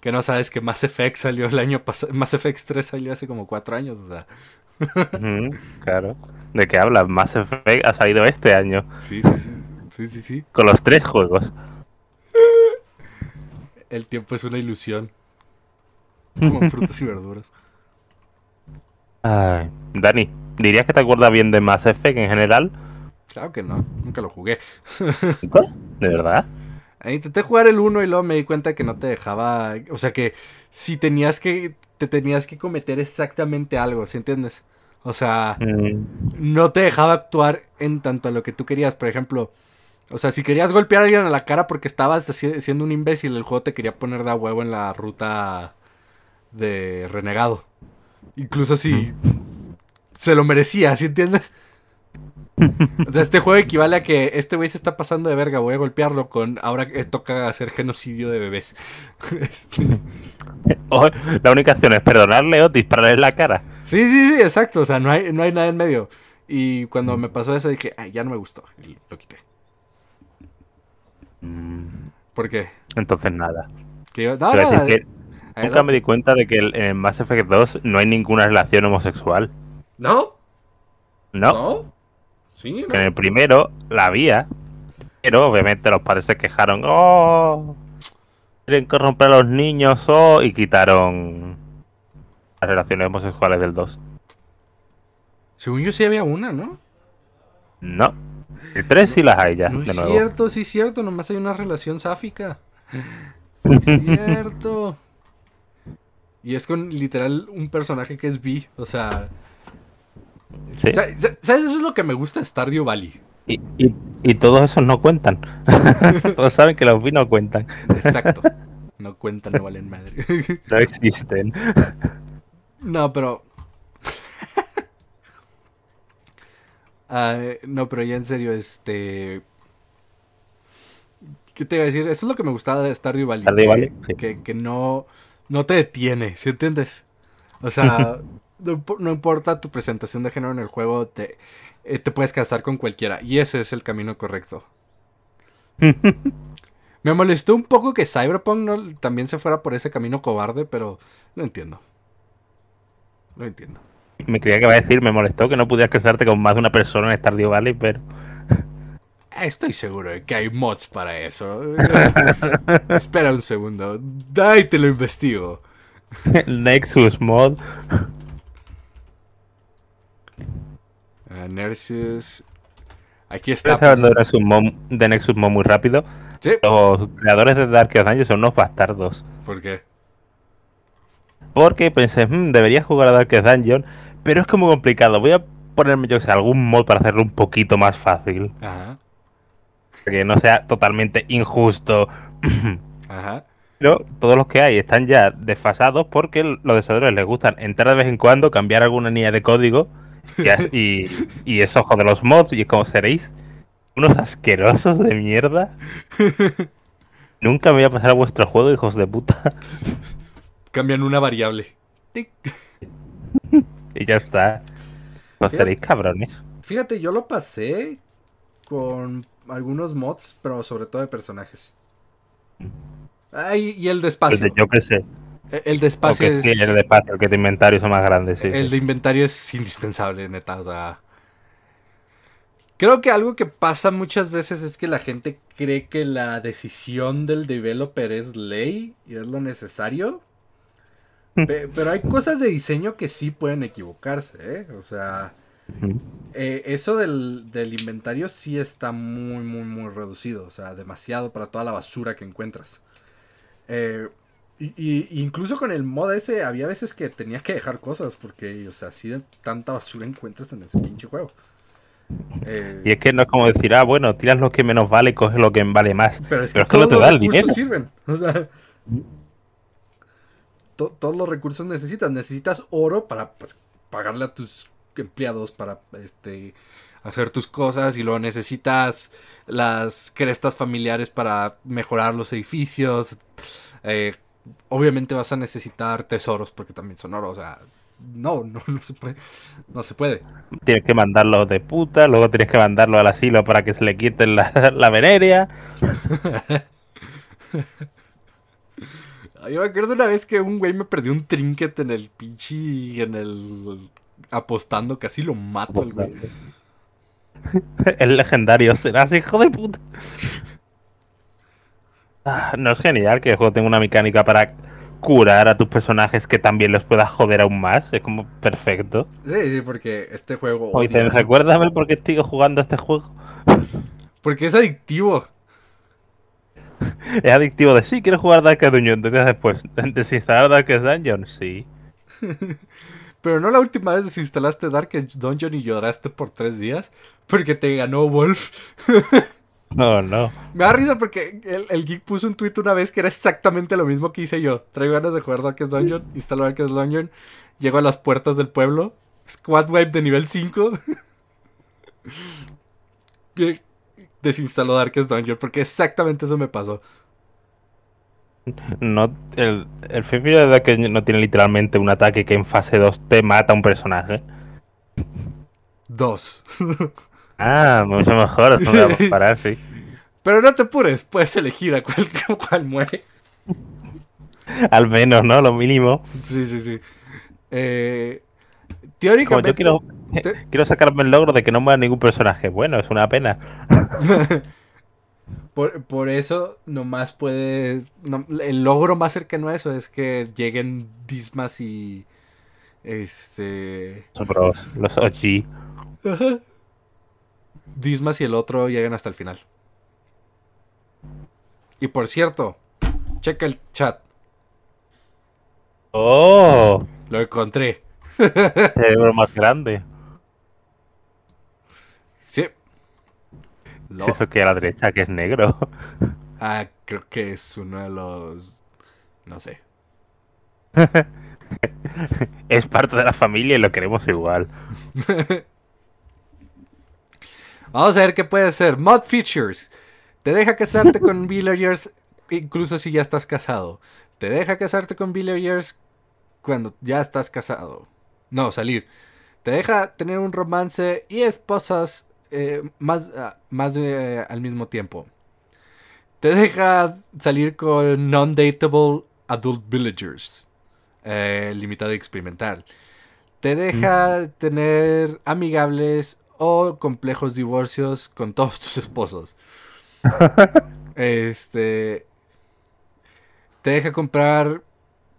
que no sabes que Mass Effect salió el año pasado. Mass Effect 3 salió hace como 4 años. O sea, claro. ¿De qué hablas? Mass Effect ha salido este año. Sí, sí, sí. Con los tres juegos. El tiempo es una ilusión. Como frutas y verduras. Dani, ¿dirías que te acuerdas bien de Mass Effect en general? Claro que no, nunca lo jugué. ¿De verdad? Intenté jugar el uno y luego me di cuenta que no te dejaba. O sea que si tenías que te tenías que cometer exactamente algo, ...si entiendes? O sea, mm. no te dejaba actuar en tanto a lo que tú querías. Por ejemplo, o sea, si querías golpear a alguien a la cara porque estabas siendo un imbécil, el juego te quería poner de a huevo en la ruta de renegado. Incluso si se lo merecía, ¿sí entiendes? o sea, este juego equivale a que este güey se está pasando de verga, voy a golpearlo con ahora toca hacer genocidio de bebés. Este. la única opción es perdonarle o dispararle en la cara. Sí, sí, sí, exacto. O sea, no hay, nada en medio. Y cuando me pasó eso dije, ya no me gustó. Y lo quité. Mm. ¿Por qué? Entonces nada. nunca me di cuenta de que en Mass Effect 2 no hay ninguna relación homosexual. ¿No? ¿No? En el primero la había, pero obviamente los padres se quejaron, oh, quieren corromper a los niños, oh, y quitaron las relaciones homosexuales del 2. Según yo sí había una, ¿no? No. El tres sí las hay ya. No es cierto, sí es cierto, nomás hay una relación sáfica. es cierto. Y es con literal un personaje que es bi, o sea, ¿Sabes? Eso es lo que me gusta de Stardew Valley. Y, y, todos esos no cuentan. todos saben que los vi no cuentan. Exacto. No cuentan, no valen madre. no existen. No, pero. Ah, no, pero ya en serio, este. ¿Qué te iba a decir? Eso es lo que me gustaba de Stardew Valley. que, no, no te detiene, ¿sí entiendes? O sea, no, importa tu presentación de género en el juego, te, eh, te puedes casar con cualquiera. Y ese es el camino correcto. Me molestó un poco que Cyberpunk también se fuera por ese camino cobarde, pero no entiendo. No entiendo. Me creía que iba a decir, me molestó que no pudieras casarte con más de una persona en Stardew Valley, pero... Ah, estoy seguro de que hay mods para eso. Espera un segundo. Da te lo investigo. Nexus mod. Nerseus. Aquí está. Estoy hablando de Nexus muy rápido. Los creadores de Darkest Dungeon son unos bastardos. ¿Por qué? Porque pensé, hmm, debería jugar a Darkest Dungeon, pero es como complicado. Voy a ponerme, yo sé, algún mod para hacerlo un poquito más fácil. Ajá. Que no sea totalmente injusto. Ajá. Pero todos los que hay están ya desfasados porque los desarrolladores les gustan entrar de vez en cuando, cambiar alguna línea de código Y, y, es ojo de los mods, y como seréis, unos asquerosos de mierda. Nunca me voy a pasar a vuestro juego, hijos de puta. Cambian una variable. y ya está. No seréis cabrones. Fíjate, yo lo pasé con algunos mods, pero sobre todo de personajes. Mm. Ah, y el despacio. Pues yo qué sé. Eh, el de espacio es. Sí, el de espacio, que de inventario son más grandes. Sí, el de inventario es indispensable, neta. O Creo que algo que pasa muchas veces es que la gente cree que la decisión del developer es ley y es lo necesario. Mm. Pero hay cosas de diseño que sí pueden equivocarse, ¿eh? O sea, eh, eso del, del, inventario sí está muy, muy, muy reducido. O sea, demasiado para toda la basura que encuentras. Eh, incluso con el mod ese había veces que Tenías que dejar cosas porque, o sea, así tanta basura encuentras en ese pinche juego. Eh, y es que no es como decir, ah, bueno, tiras lo que menos vale y coges lo que vale más. Pero es que, te da los el dinero. sirven. O sea, todos los recursos necesitas. Necesitas oro para pues, pagarle a tus empleados para este hacer tus cosas y luego necesitas las crestas familiares para mejorar los edificios. Eh, obviamente vas a necesitar tesoros porque también son oro, o sea, no, no, se puede. No Tienes que mandarlo de puta, luego tienes que mandarlo al asilo para que se le quite la, la veneria. Yo me acuerdo una vez que un güey me perdió un trinket en el pinche. en el. apostando, casi lo mato el güey. El legendario serás, hijo de puta. No es genial que el juego tenga una mecánica para curar a tus personajes que también los pueda joder aún más. Es como perfecto. Sí, sí, porque este juego. Oye, recuérdame por qué estoy jugando a este juego. Porque es adictivo. Es adictivo de sí, quiero jugar Dark Dungeon. días después, desinstalar Dark Dungeon, sí. Pero no la última vez desinstalaste Dark Dungeon y lloraste por tres días porque te ganó Wolf. No, no. Me da risa porque el, geek puso un tweet una vez que era exactamente lo mismo que hice yo. Traigo ganas de jugar Darkest Dungeon, instalo Darkest Dungeon, llego a las puertas del pueblo, Squad Wipe de nivel 5. Desinstaló Darkest Dungeon porque exactamente eso me pasó. No, el, el de de que no tiene literalmente un ataque que en fase 2 te mata a un personaje. Dos. Ah, mucho mejor, sí. Pero no te apures, puedes elegir a cuál, cual muere. Al menos, ¿no? Lo mínimo. Sí, sí, sí. Eh, teóricamente. quiero, sacarme el logro de que no muera ningún personaje. Bueno, es una pena. por, eso, nomás puedes. el logro más cercano a eso es que lleguen Dismas y. Este. Los, los OG. Dismas y el otro llegan hasta el final. Y por cierto, checa el chat. Oh. Lo encontré. Cerebro más grande. Sí. eso que a la derecha que es negro. Ah, creo que es uno de los. No sé. es parte de la familia y lo queremos igual. Vamos a ver qué puede ser. Mod Features. Te deja casarte con villagers incluso si ya estás casado. Te deja casarte con villagers cuando ya estás casado. No, salir. Te deja tener un romance y esposas eh, más, ah, más eh, al mismo tiempo. Te deja salir con non-dateable adult villagers. Eh, limitado y experimental. Te deja tener amigables o complejos divorcios con todos tus esposos. este. Te deja comprar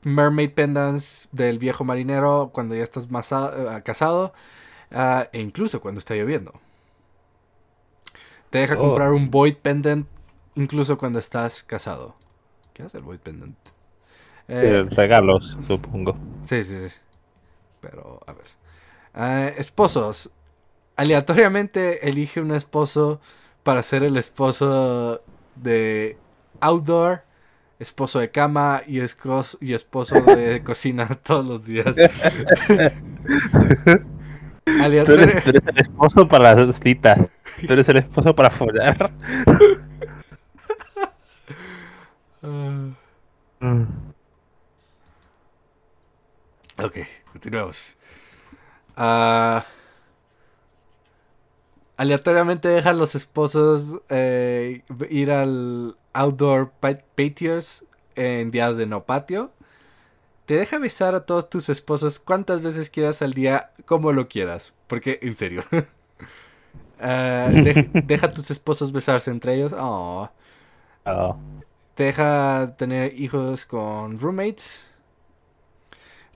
mermaid pendants del viejo marinero cuando ya estás eh, casado ah, e incluso cuando está lloviendo. Te deja oh. comprar un void pendant incluso cuando estás casado. ¿Qué hace el void pendant? Eh, eh, regalos, supongo. Sí, sí, sí. Pero, a ver. esposos, aleatoriamente elige un esposo para ser el esposo de outdoor, esposo de cama y, esposo, y esposo de cocina todos los días. Tú, eres, el esposo para las citas. Tú eres el esposo para follar. Ok, continuemos. Ah aleatoriamente deja a los esposos eh, ir al outdoor patios en días de no patio. Te deja besar a todos tus esposos cuantas veces quieras al día, como lo quieras. Porque, en serio. Ah, deja a tus esposos besarse entre ellos. Oh. oh. Te deja tener hijos con roommates.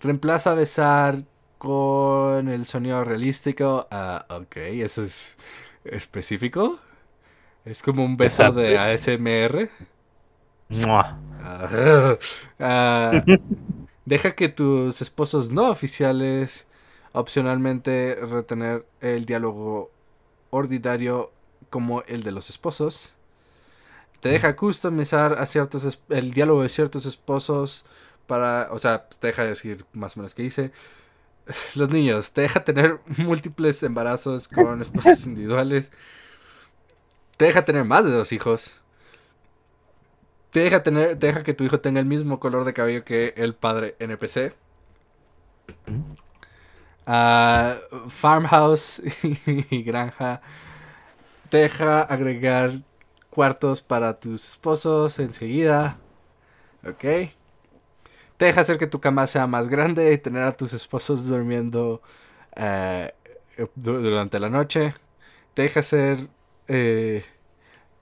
Reemplaza besar con el sonido realístico. Ah, ok, eso es específico. Es como un beso de ASMR. Ah, ah, deja que tus esposos no oficiales opcionalmente retener el diálogo ordinario como el de los esposos. Te deja customizar a ciertos el diálogo de ciertos esposos para, o sea, pues, te deja decir más o menos que dice. los niños, te deja tener múltiples embarazos con esposos individuales, te deja tener más de dos hijos, te deja, tener, deja que tu hijo tenga el mismo color de cabello que el padre NPC. Ah, farmhouse y granja. Te deja agregar cuartos para tus esposos enseguida. Ok te deja hacer que tu cama sea más grande y tener a tus esposos durmiendo eh, durante la noche. Te deja hacer eh,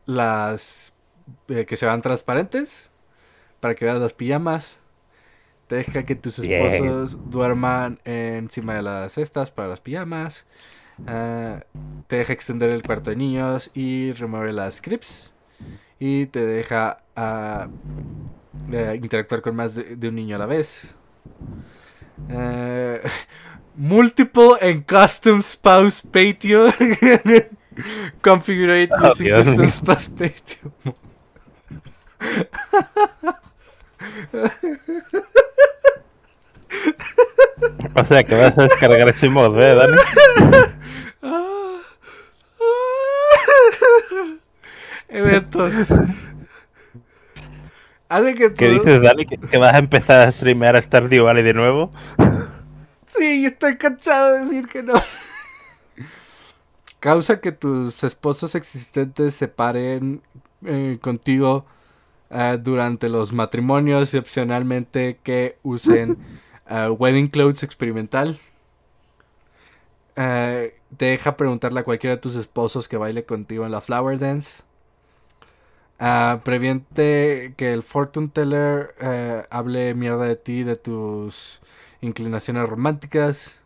las eh, que se van transparentes para que veas las pijamas. Te deja que tus esposos duerman encima de las cestas para las pijamas. Ah, te deja extender el cuarto de niños y remover las scripts. Y te deja ah, interactuar con más de, un niño a la vez. Eh, multiple and custom spouse patio. Configure oh, it custom spouse patio. o sea que vas a descargar ese mod, ¿eh, Eventos. ¿Qué dices, Dani? ¿Que, vas a empezar a streamear a Stardew Valley de nuevo? Sí, estoy cansado de decir que no. Causa que tus esposos existentes se paren eh, contigo eh, durante los matrimonios y opcionalmente que usen eh, wedding clothes experimental. ¿Te deja preguntarle a cualquiera de tus esposos que baile contigo en la flower dance. Ah, previente que el fortune teller eh, hable mierda de ti, de tus inclinaciones románticas,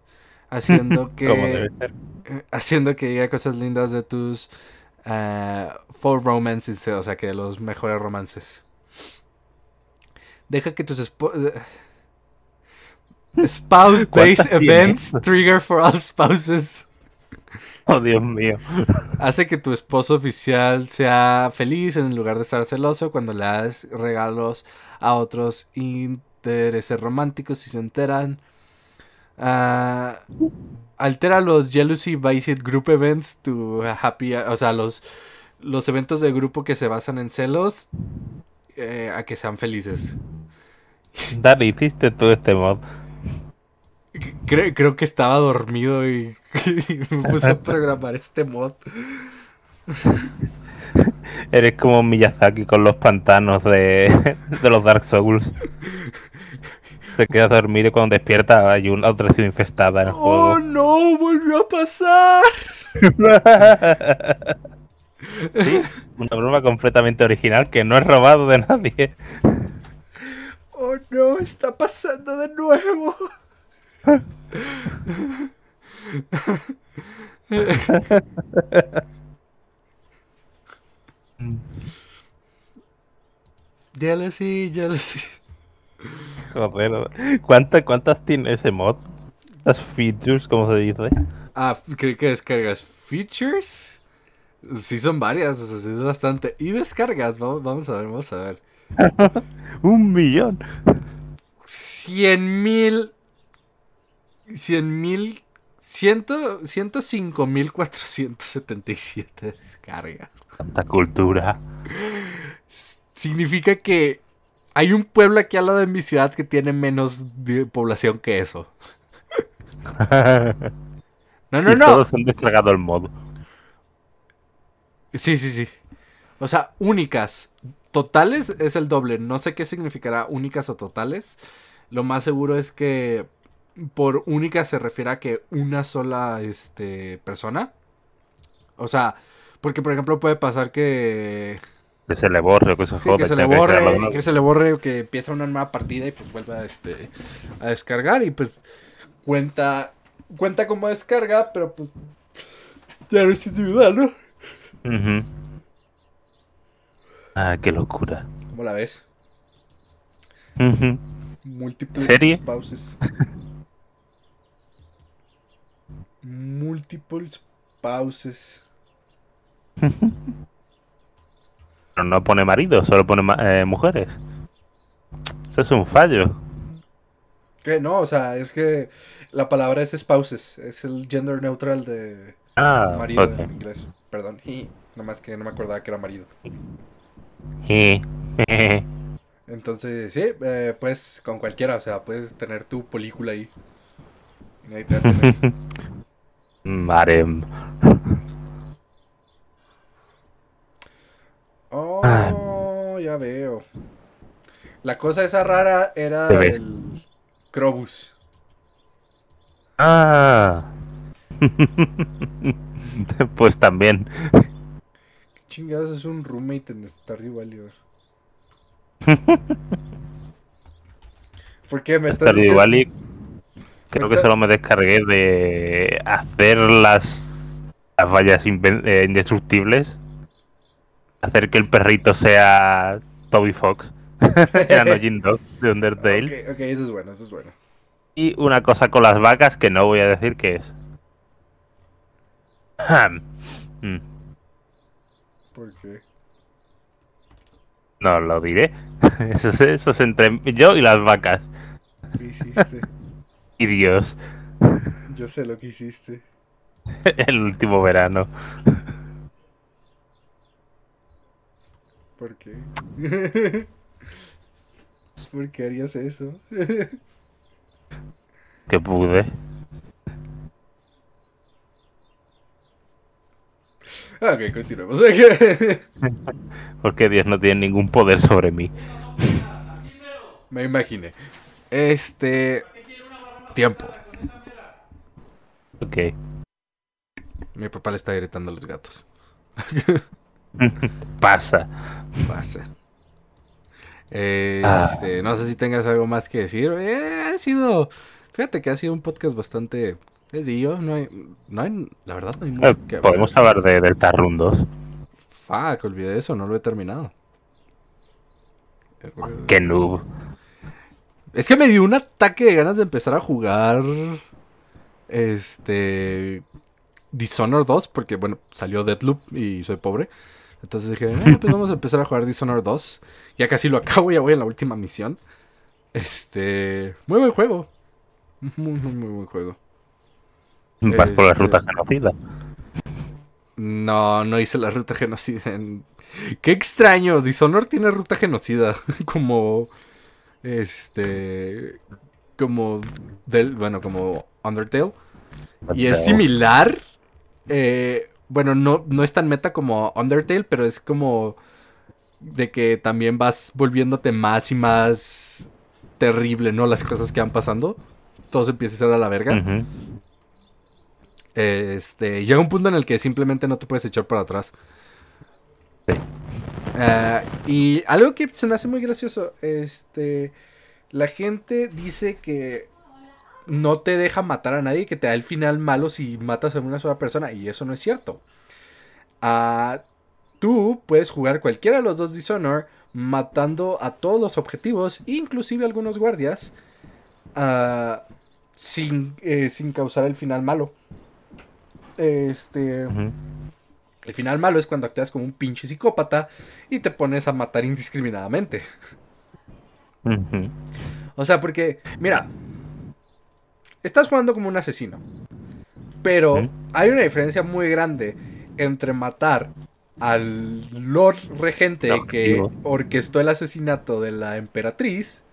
haciendo que eh, haciendo que diga cosas lindas de tus eh, for romances, o sea, que los mejores romances. Deja que tus spouse based events trigger for all spouses. Oh, Dios mío. Hace que tu esposo oficial sea feliz en lugar de estar celoso cuando le das regalos a otros intereses románticos y se enteran. Ah, altera los Jealousy based Group Events to Happy, o sea, los, los eventos de grupo que se basan en celos eh, a que sean felices. Dale, hiciste tú este mod. Creo, que estaba dormido y, me puse a programar este mod. Eres como Miyazaki con los pantanos de, de los Dark Souls. Se queda dormido y cuando despierta hay una otra ciudad infestada ¡Oh, no! ¡Volvió a pasar! una broma completamente original que no es robado de nadie. ¡Oh no! ¡Está pasando de nuevo! jealousy, jealousy. Joder, ¿cuánta, ¿cuántas tiene ese mod? ¿Las features, como se dice? Ah, creo que descargas features. Sí, son varias, es bastante. Y descargas, vamos, vamos a ver, vamos a ver. Un millón. Cien mil 100 105.477 descargas. Santa cultura. Significa que hay un pueblo aquí al lado de mi ciudad que tiene menos población que eso. no, no, no. Todos han descargado el modo. Sí, sí, sí. O sea, únicas. Totales es el doble. No sé qué significará únicas o totales. Lo más seguro es que por única se refiere a que una sola este, persona. O sea, porque por ejemplo puede pasar que... Que se le borre, o que, se le borre que, que se le borre, que empieza una nueva partida y pues vuelve a, este, a descargar y pues cuenta, cuenta como descarga, pero pues ya no es individual, ¿no? Ah, qué locura. ¿Cómo la ves? Múltiples pauses. Múltiples pauses. Pero no pone marido, solo pone eh, mujeres. Eso es un fallo. Que no, o sea, es que la palabra es spouses, es el gender neutral de ah, marido en inglés. Perdón, nada más que no me acordaba que era marido. Entonces, sí, eh, pues con cualquiera, o sea, puedes tener tu película ahí. ahí Marem. Oh, ah. ya veo. La cosa esa rara era el Crobus. Ah. pues también. Qué chingados es un roommate en Starry Valley. ¿Por qué me estás diciendo? Creo que solo me descargué de hacer las, las vallas eh, indestructibles. Hacer que el perrito sea Toby Fox. Era Dog de Undertale. Okay, ok, eso es bueno, eso es bueno. Y una cosa con las vacas que no voy a decir qué es. Mm. ¿Por qué? No lo diré. Eso es, eso es entre yo y las vacas. ¿Qué hiciste? Y Dios. Yo sé lo que hiciste. El último verano. ¿Por qué? ¿Por qué harías eso? que pude. Ok, continuemos. Porque Dios no tiene ningún poder sobre mí. Me imaginé. Este. Tiempo. Ok. Mi papá le está gritando a los gatos. Pasa. Pasa. Ah. este, no sé si tengas algo más que decir. Eh, ha sido. Fíjate que ha sido un podcast bastante sencillo. No hay, no hay, la verdad, no hay mucho eh, que Podemos hablar, de, del Run 2. Fuck, ah, olvidé eso, no lo he terminado. Qué noob. Es que me dio un ataque de ganas de empezar a jugar. Este. Dishonored 2, porque bueno, salió Deadloop y soy pobre. Entonces dije, ah, pues vamos a empezar a jugar Dishonored 2. Ya casi lo acabo, ya voy en la última misión. Este. Muy buen juego. Muy, muy, muy buen juego. ¿Vas por la ruta este, genocida? No, no hice la ruta genocida. Qué extraño, Dishonored tiene ruta genocida. Como este. Como. Del, bueno, como Undertale. Y es similar. Eh, bueno, no, no es tan meta como Undertale, pero es como. De que también vas volviéndote más y más terrible, ¿no? Las cosas que van pasando. Todo se empieza a ser a la verga. Este, llega un punto en el que simplemente no te puedes echar para atrás. Ah, y algo que se me hace muy gracioso, este, la gente dice que no te deja matar a nadie, que te da el final malo si matas a una sola persona, y eso no es cierto. Ah, tú puedes jugar cualquiera de los dos Dishonor matando a todos los objetivos, inclusive algunos guardias, ah, sin, eh, sin causar el final malo. Este. El final malo es cuando actúas como un pinche psicópata y te pones a matar indiscriminadamente. O sea, porque, mira, estás jugando como un asesino. Pero hay una diferencia muy grande entre matar al Lord Regente que orquestó el asesinato de la emperatriz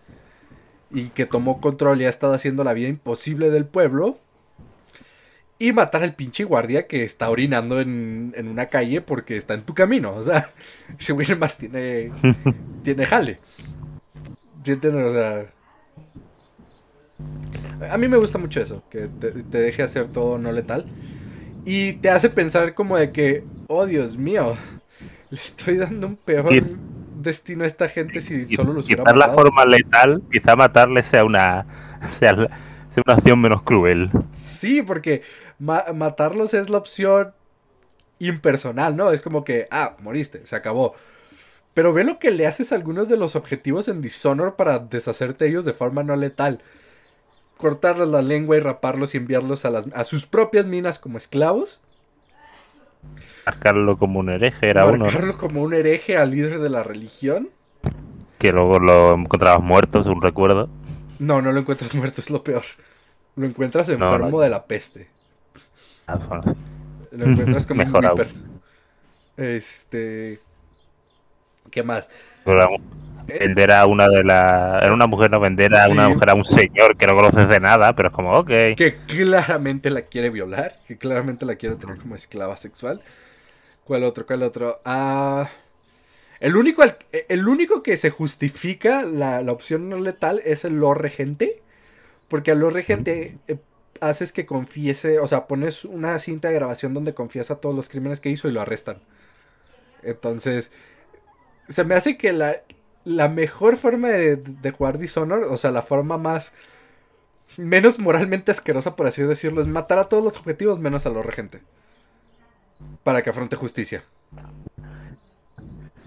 y que tomó control y ha estado haciendo la vida imposible del pueblo y matar al pinche guardia que está orinando en, en una calle porque está en tu camino. O sea, ese güey más tiene, tiene jale. O sea, a mí me gusta mucho eso, que te, deje hacer todo no letal. Y te hace pensar como de que, oh Dios mío, le estoy dando un peor destino a esta gente si solo los hubiera la forma letal, quizá matarle sea una, sea, una acción menos cruel. Sí, porque matarlos es la opción impersonal, ¿no? Es como que, ah, moriste, se acabó. Pero ve lo que le haces a algunos de los objetivos en Dishonor para deshacerte de ellos de forma no letal. Cortarles la lengua y raparlos y enviarlos a, sus propias minas como esclavos. Marcarlo como un hereje era como un hereje al líder de la religión. Que luego lo encontrabas muerto, es un recuerdo. No, no lo encuentras muerto, es lo peor. Lo encuentras enfermo de la peste. Lo encuentras como Mejor Este. ¿Qué más? Vender a una de las. Era una mujer, no vender a una mujer a un señor que no conoces de nada, pero es como, ok. Que claramente la quiere violar, que claramente la quiere tener como esclava sexual. ¿Cuál otro? ¿Cuál otro? Ah. El único, el único que se justifica la, opción no letal es el lo Regente. Porque al lo Regente, eh, haces que confiese, o sea, pones una cinta de grabación donde confiesa todos los crímenes que hizo y lo arrestan. Entonces, se me hace que la, la mejor forma de, de, jugar Dishonor, o sea, la forma más menos moralmente asquerosa, por así decirlo, es matar a todos los objetivos menos a los regente. Para que afronte justicia.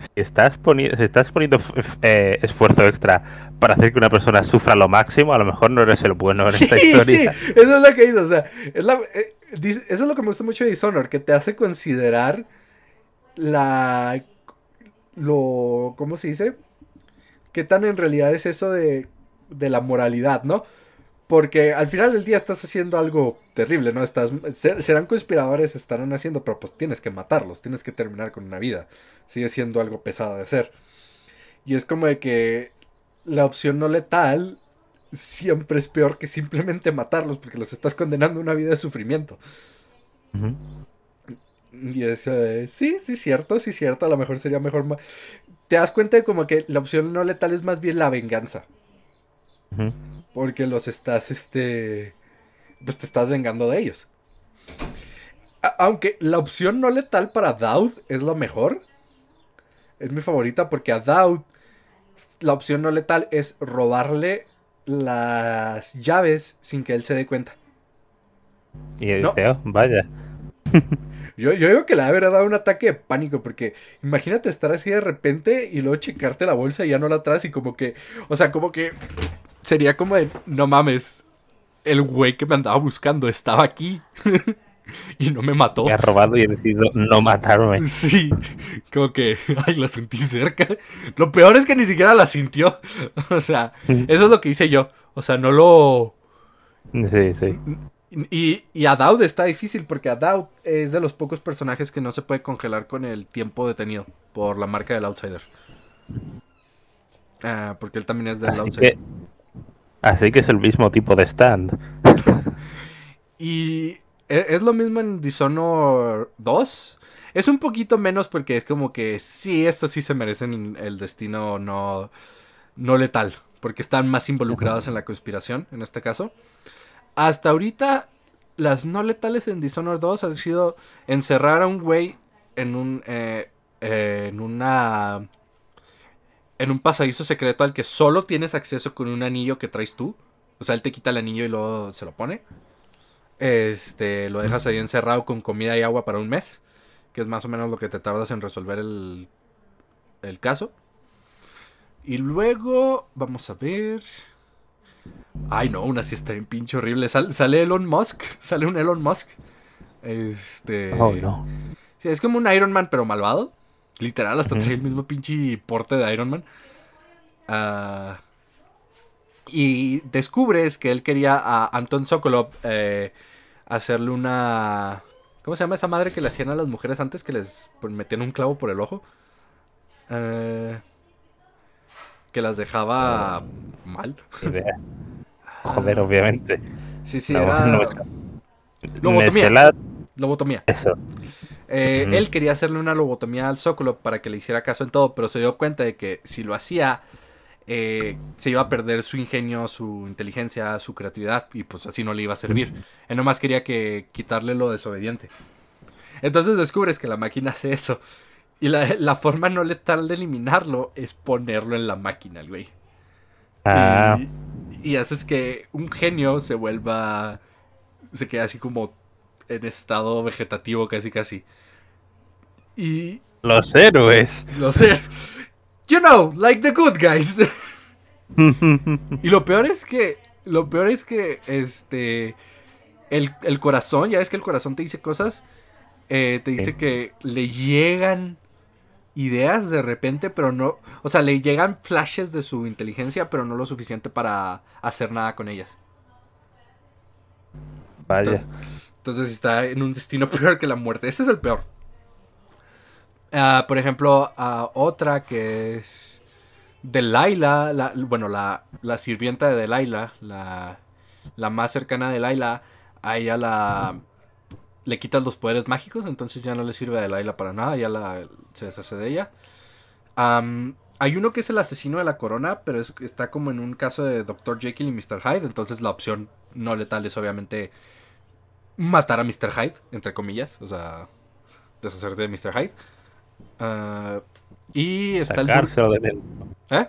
Si estás, poniendo, eh, esfuerzo extra para hacer que una persona sufra lo máximo, a lo mejor no eres el bueno en esta historia. eso es lo que hizo. O sea, eh, eso es lo que me gusta mucho de Dishonored, que te hace considerar la. lo. ¿Cómo se dice? ¿Qué tan en realidad es eso de la moralidad, no? Porque al final del día estás haciendo algo terrible, ¿no? Estás, serán conspiradores, estarán haciendo, pero pues tienes que matarlos, tienes que terminar con una vida. Sigue siendo algo pesado de hacer. Y es como de que la opción no letal siempre es peor que simplemente matarlos, porque los estás condenando a una vida de sufrimiento. Y es, eh, sí, sí, cierto, sí, cierto, a lo mejor sería mejor... Te das cuenta de como que la opción no letal es más bien la venganza. Ajá porque los estás, este, pues te estás vengando de ellos. aunque la opción no letal para Daud es la mejor. Es mi favorita porque a Daud la opción no letal es robarle las llaves sin que él se dé cuenta. Y el no. vaya. Yo, yo, digo que le haber dado un ataque de pánico, porque imagínate estar así de repente y luego checarte la bolsa y ya no la traes y como que, o sea, como que sería como de, no mames, el güey que me andaba buscando estaba aquí. y no me mató. Me ha robado y he decidido no matarme. Sí, como que, ay, la sentí cerca. Lo peor es que ni siquiera la sintió. O sea, mm. eso es lo que hice yo. O sea, no lo... Sí, sí. Y, y a Daud está difícil porque a es de los pocos personajes que no se puede congelar con el tiempo detenido por la marca del Outsider. Ah, porque él también es del Outsider. Así que es el mismo tipo de stand. y e, es lo mismo en Dishonored 2. Es un poquito menos porque es como que sí, estos sí se merecen el destino no, no letal. Porque están más involucrados en la conspiración, en este caso. Hasta ahorita, las no letales en Dishonored 2 han sido encerrar a un güey en un. Eh, eh, en una en un pasadizo secreto al que solo tienes acceso con un anillo que traes tú. O sea, él te quita el anillo y luego se lo pone. Este, lo dejas ahí encerrado con comida y agua para un mes, que es más o menos lo que te tardas en resolver el, el caso. Y luego, vamos a ver. Ay, no, una siesta en bien pinche horrible. sale Elon Musk, sale un Elon Musk. Este. Oh, no. es como un Iron Man, pero malvado. Literal, hasta trae el mismo pinche porte de Iron Man. Ah, y descubres que él quería a Anton Sokolov eh, hacerle una... ¿Cómo se llama esa madre que le hacían a las mujeres antes que les metían un clavo por el ojo? Eh, que las dejaba mal. Joder, obviamente. Sí, sí, era... Lobotomía. Lobotomía. Eso. Eh, él quería hacerle una lobotomía al Zócalo para que le hiciera caso en todo, pero se dio cuenta de que si lo hacía, eh, se iba a perder su ingenio, su inteligencia, su creatividad, y pues así no le iba a servir. Él nomás quería que quitarle lo desobediente. Entonces descubres que la máquina hace eso. Y la, forma no letal de eliminarlo es ponerlo en la máquina, el güey. Ah. Y, y haces que un genio se vuelva. Se queda así como en estado vegetativo casi casi. Y... Los héroes. Los You know, like the good guys. y lo peor es que... Lo peor es que este... El, corazón, ya ves que el corazón te dice cosas. Eh, te dice que le llegan ideas de repente, pero no, o sea, le llegan flashes de su inteligencia, pero no lo suficiente para hacer nada con ellas. Vaya. Entonces está en un destino peor que la muerte. Ese es el peor. Ah, por ejemplo, a ah, otra que es Delilah, bueno, la, la, sirvienta de Delilah, la, la más cercana de Delilah, a ella la, le quitas los poderes mágicos, entonces ya no le sirve a Delilah para nada, ya la, se deshace de ella. hay uno que es el asesino de la corona, pero es, está como en un caso de Dr. Jekyll y Mr. Hyde, entonces la opción no letal es obviamente matar a Mr. Hyde, entre comillas, o sea, deshacerte de Mr. Hyde. Ah, y está Sacárselo el de dentro. ¿Eh?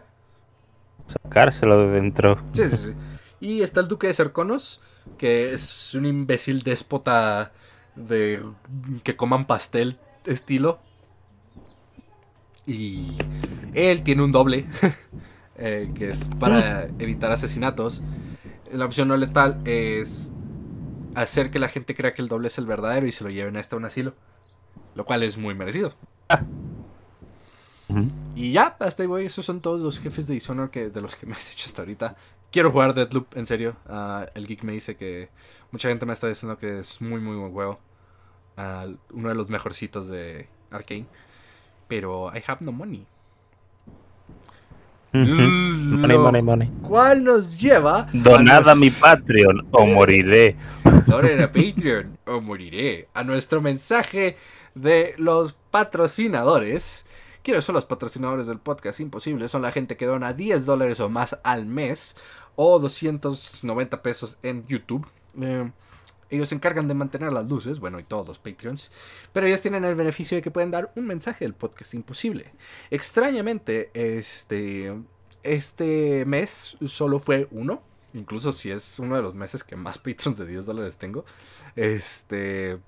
Sacárselo de dentro. Sí, sí, sí. Y está el duque de Cerconos, que es un imbécil déspota de que coman pastel estilo. Y él tiene un doble, eh, que es para evitar asesinatos. La opción no letal es hacer que la gente crea que el doble es el verdadero y se lo lleven a hasta este un asilo. Lo cual es muy merecido. Ah. Y ya, hasta ahí voy. Esos son todos los jefes de Dishonored que, de los que me has hecho hasta ahorita. Quiero jugar Deadloop, en serio. Ah, el geek me dice que mucha gente me está diciendo que es muy, muy buen juego. Ah, uno de los mejorcitos de Arkane. Pero I have no money. money, money, money. ¿Cuál nos lleva? Donad mi Patreon o moriré. Donen a Patreon o moriré. A nuestro mensaje de los patrocinadores. quiero son los patrocinadores del podcast? Imposible. Son la gente que dona 10 dólares o más al mes o 290 pesos en YouTube. Eh, ellos se encargan de mantener las luces, bueno, y todos los Patreons, pero ellos tienen el beneficio de que pueden dar un mensaje del podcast imposible. Extrañamente, este, este mes solo fue uno, incluso si es uno de los meses que más patrons de 10 dólares tengo. Este.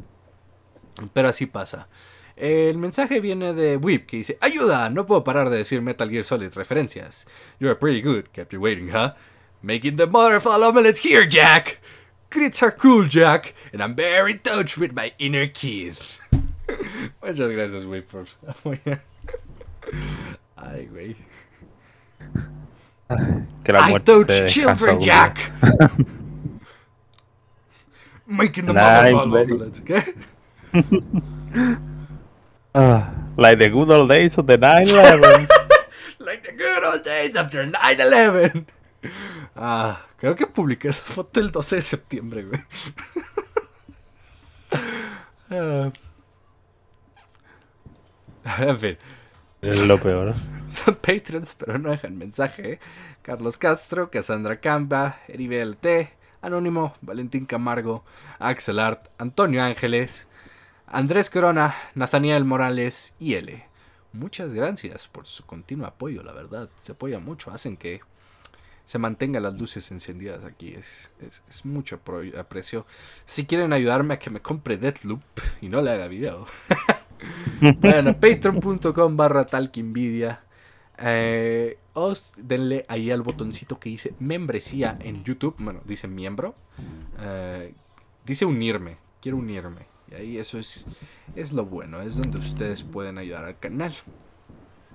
Pero así pasa. El mensaje viene de Whip que dice: ¡Ayuda! No puedo parar de decir Metal Gear Solid referencias. You're pretty good, kept you waiting, huh? Making the butterfly omelets here, Jack! Crits are cool, Jack, and I'm very touched with my inner kids. Muchas gracias, Whip, Ay, güey. Que la muerte I children, Jack. Making the mother ¿qué? Uh, like the good old days of the 9-11. like the good old days after 9-11. Ah, creo que publiqué esa foto el 12 de septiembre, güey. Ah. en fin. Es lo peor. Son patrons, pero no dejan mensaje. ¿eh? Carlos Castro, Cassandra Camba, Erivel T, Anónimo, Valentín Camargo, Axel Art, Antonio Ángeles, Andrés Corona, Nathaniel Morales y L. Muchas gracias por su continuo apoyo, la verdad. Se apoya mucho, hacen que se mantengan las luces encendidas aquí. Es, es, mucho aprecio. Si quieren ayudarme a que me compre Deadloop y no le haga video. patreon.com barra talquinvidia Eh, os denle ahí al botoncito que dice membresía en YouTube. Bueno, dice miembro. Eh, dice unirme. Quiero unirme. Y ahí eso es, es lo bueno. Es donde ustedes pueden ayudar al canal.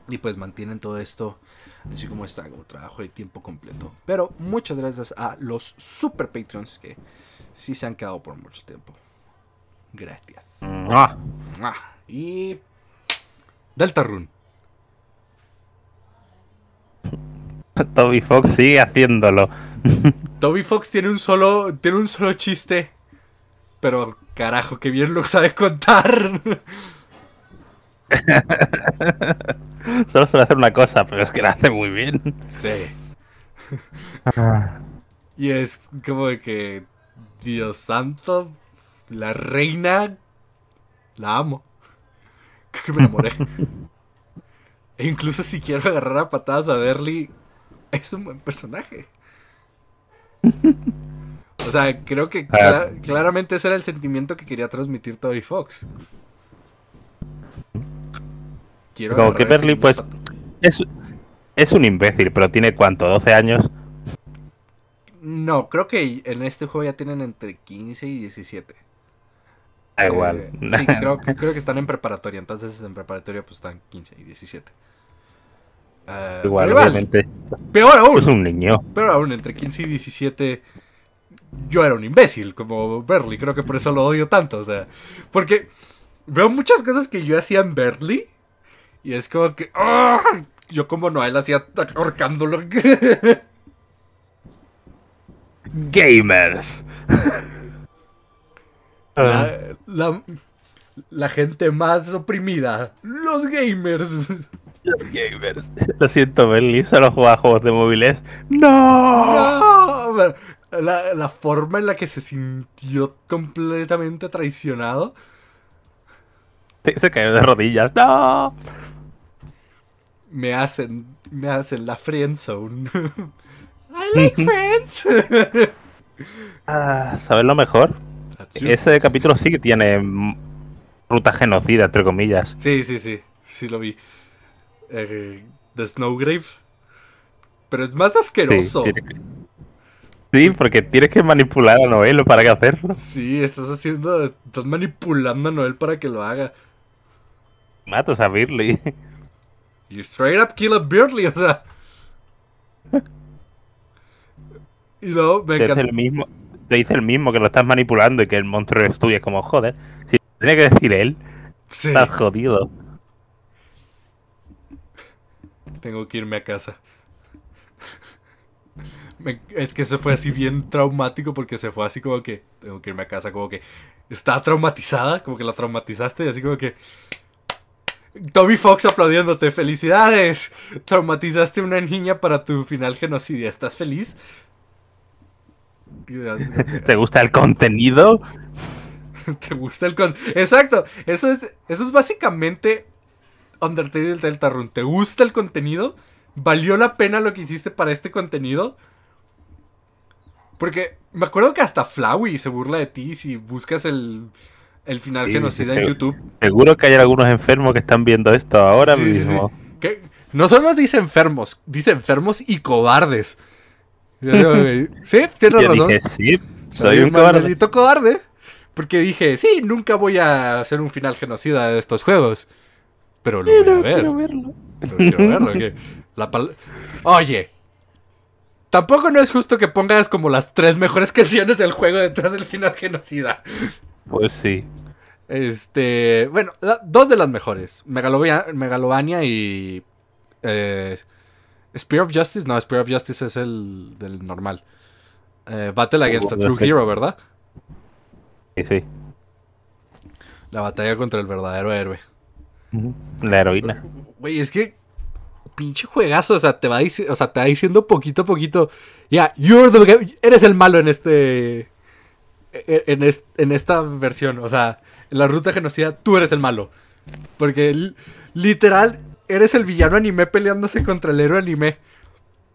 Y pues mantienen todo esto así como está, como trabajo de tiempo completo. Pero muchas gracias a los super Patreons que sí se han quedado por mucho tiempo. Gracias. Y. ¡Delta Deltarune. Toby Fox sigue haciéndolo. Toby Fox tiene un solo. Tiene un solo chiste. Pero carajo, que bien lo sabes contar. Solo suele hacer una cosa, pero es que la hace muy bien. Sí. Ah. y es como de que. Dios santo. La reina. La amo. Creo que me enamoré. e incluso si quiero agarrar a patadas a Berly, es un buen personaje. O sea, creo que ah. claramente ese era el sentimiento que quería transmitir Toby Fox. Quiero Como que Berly, pues, es, es, un imbécil, pero tiene cuánto, 12 años. No, creo que en este juego ya tienen entre 15 y 17. Ah, igual. Eh, sí, creo, creo, que están en preparatoria. Entonces, en preparatoria, pues están 15 y 17. Ah, igual, pero Peor aún. Es un niño. Peor aún, entre 15 y 17. Yo era un imbécil, como Berly. Creo que por eso lo odio tanto. O sea, porque veo muchas cosas que yo hacía en Berly. Y es como que. ¡ah! Yo, como Noel, hacía ahorcándolo. Gamers. Ah. La, gente más oprimida. Los gamers. Los gamers. Lo siento, Melissa solo jugaba juegos de móviles. ¡No! La, forma en la que se sintió completamente traicionado. se cayó de rodillas. ¡No! Me hacen, me hacen la friendzone. I like friends. Ah, ¿Sabes lo mejor? Ese capítulo sí que tiene ruta genocida, entre comillas. Sí, sí, sí. Sí lo vi. Eh, The Snowgrave. Pero es más asqueroso. Sí, porque tienes que manipular a Noel para que hacerlo. Sí, estás haciendo. Estás manipulando a Noel para que lo haga. Matas a Birley. You straight up kill a Birley, o sea. Y luego me encanta. Es el mismo, te dice el mismo que lo estás manipulando y que el monstruo es tuyo. Es como, joder, si tiene que decir él, sí. estás jodido. Tengo que irme a casa. es que se fue así bien traumático porque se fue así como que tengo que irme a casa, como que está traumatizada, como que la traumatizaste y así como que Toby Fox aplaudiéndote, felicidades, traumatizaste a una niña para tu final genocidia, ¿estás feliz? ¿Te gusta el contenido? ¿Te gusta el contenido? Exacto. Eso es, eso básicamente Undertale del run ¿Te gusta el contenido? ¿Valió la pena lo que hiciste para este contenido? Porque me acuerdo que hasta Flowey se burla de ti si buscas el, el final genocida en YouTube. Seguro que hay algunos enfermos que están viendo esto ahora mismo. no solo dice enfermos, dice enfermos y cobardes sí, tienes razón. sí, soy, un cobarde. Porque dije, sí, nunca voy a hacer un final genocida de estos juegos. Pero lo voy a ver. Quiero quiero Oye, tampoco no es justo que pongas como las tres mejores canciones del juego detrás del final genocida. Pues sí. Este, bueno, dos de las mejores, Megalovania, Megalovania y eh, Spear of Justice, no, Spear of Justice es el del normal. Eh, Battle Against oh, a True Hero, ¿verdad? Sí, sí. La batalla contra el verdadero héroe. La heroína. Güey, es que pinche juegazo, o sea, te va, diciendo... o sea, te va diciendo poquito a poquito, ya, you're eres el malo en este e-, e-, en, esta versión, o sea, en la ruta genocida tú eres el malo. Porque literal eres el villano anime peleándose contra el héroe anime.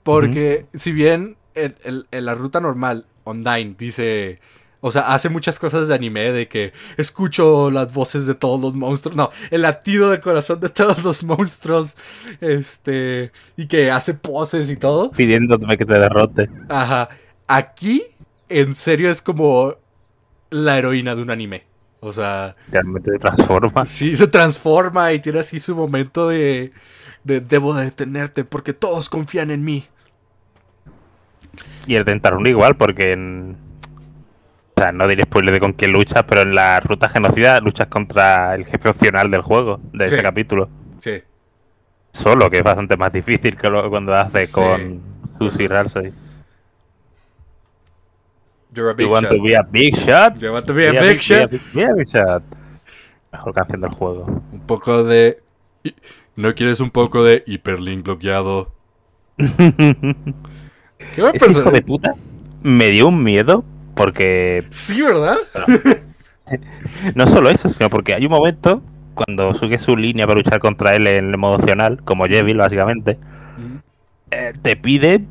Porque si bien en la ruta normal, online, dice... O sea, hace muchas cosas de anime, de que escucho las voces de todos los monstruos. No, el latido de corazón de todos los monstruos. Este. Y que hace poses y todo. Pidiéndome que te derrote. Ajá. Aquí, en serio, es como la heroína de un anime. O sea. Realmente se transforma. Sí, se transforma y tiene así su momento de, de. Debo detenerte porque todos confían en mí. Y el Dentarun igual, porque en. O sea, no diré spoiler de con quién luchas, pero en la ruta genocida luchas contra el jefe opcional del juego, de este ese capítulo. Sí. Solo que es bastante más difícil que lo, cuando hace con Susy Ralsei. You're you want to be a big shot. You want to be a, big, shot. big, shot. Mejor canción del juego. Un poco de. ¿No quieres un poco de hiperlink bloqueado? ¿Qué me ¿Ese hijo de puta me dio un miedo porque. Sí, ¿verdad? no solo eso, sino porque hay un momento cuando sube su línea para luchar contra él en el modo opcional, como Jevil, básicamente, eh, te pide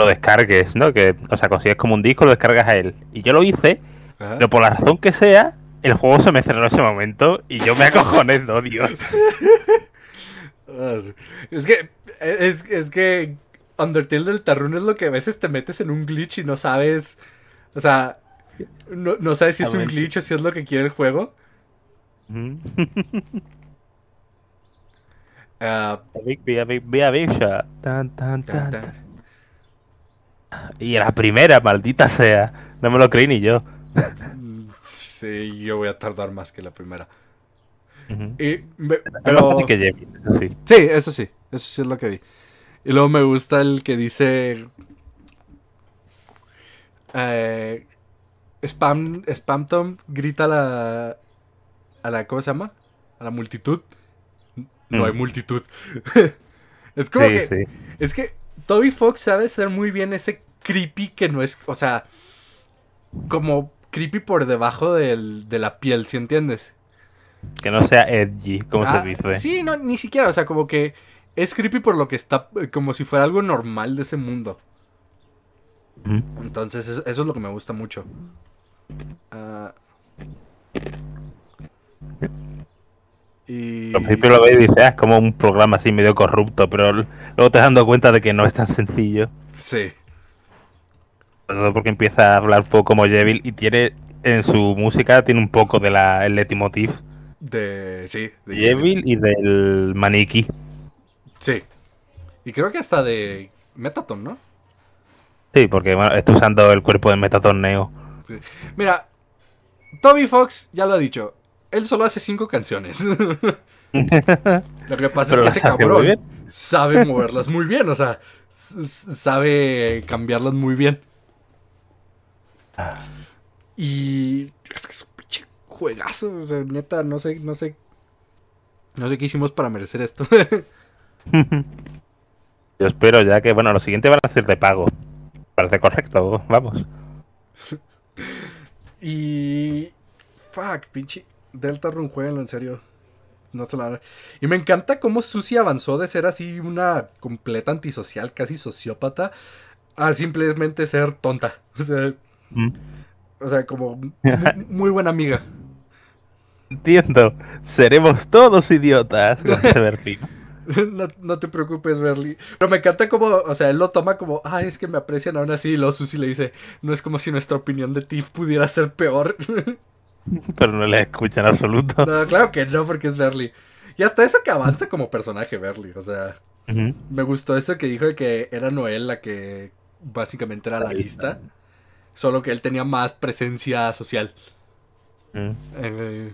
lo descargues, ¿no? Que, o sea, consigues como un disco, lo descargas a él. Y yo lo hice, pero por la razón que sea, el juego se me cerró en ese momento y yo me acojoné, no, Dios. es que, es, es que Undertale del Tarun es lo que a veces te metes en un glitch y no sabes, o sea, no, sabes si es un glitch o si es lo que quiere el juego. a Tan, tan, tan, tan. Y la primera, maldita sea. No me lo creí ni yo. Sí, yo voy a tardar más que la primera. pero... sí. eso sí. Eso sí es lo que vi. Y luego me gusta el que dice... Eh, spam, Spamtom grita a la, a la... ¿Cómo se llama? A la multitud. No hay mm. multitud. es como que... Es que Toby Fox sabe ser muy bien ese creepy que no es, o sea, como creepy por debajo de la piel, si entiendes? Que no sea edgy, como se ah, dice. Sí, no, ni siquiera, o sea, como que es creepy por lo que está, como si fuera algo normal de ese mundo. Entonces, eso, es lo que me gusta mucho. Ah... Al principio lo veis y dices, ah, es como un programa así medio corrupto, pero luego te das cuenta de que no es tan sencillo. Sí. Todo porque empieza a hablar un poco como Jevil y tiene en su música tiene un poco de la de sí, de Jevil y del Maniquí. Sí. Y creo que hasta de Metaton, ¿no? Sí, porque bueno, está usando el cuerpo de Metaton Neo. Mira, Toby Fox ya lo ha dicho, él solo hace cinco canciones. Lo que pasa es que ese cabrón sabe moverlas muy bien, o sea, sabe cambiarlas muy bien. Ah. Y es que es un pinche juegazo, o sea, neta, no sé, no sé, no sé qué hicimos para merecer esto. Yo espero ya que, bueno, lo siguiente van a ser de pago. Parece correcto, vamos. y... Fuck, pinche Delta Run, jueguenlo, en serio. No se la Y me encanta cómo Susie avanzó de ser así una completa antisocial, casi sociópata, a simplemente ser tonta. O sea, mm. o sea como muy, buena amiga. Entiendo, seremos todos idiotas. no, no, te preocupes, Berly. Pero me encanta cómo, o sea, él lo toma como, ah, es que me aprecian aún así. Y luego Susi le dice, no es como si nuestra opinión de ti pudiera ser peor. Pero no le escuchan en absoluto. claro que no, porque es Berly. Y hasta eso que avanza como personaje, Berly. O sea, me gustó eso que dijo de que era Noel la que básicamente era la lista. Solo que él tenía más presencia social. Eh,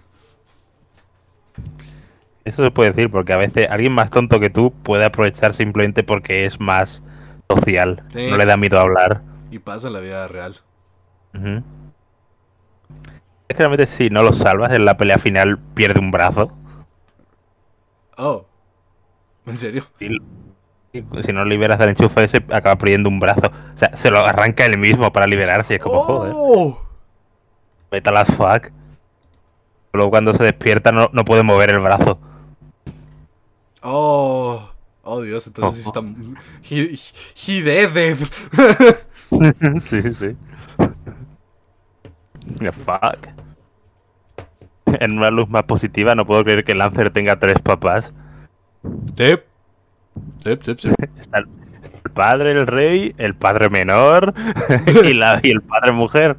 eso se puede decir, porque a veces alguien más tonto que tú puede aprovechar simplemente porque es más social. No le da miedo a hablar. Y pasa en la vida real. Es que realmente si no lo salvas en la pelea final pierde un brazo. Oh. ¿En serio? Si, no liberas el enchufe ese, acaba perdiendo un brazo. O sea, se lo arranca él mismo para liberarse. es como, joder. Vete las fuck. Luego cuando se despierta no, puede mover el brazo. Oh. Oh Dios, entonces oh. está. He, he sí, sí. ¿Qué fuck. En una luz más positiva, no puedo creer que Lancer tenga tres papás. el, padre, el rey, el padre menor y, la, y el padre mujer.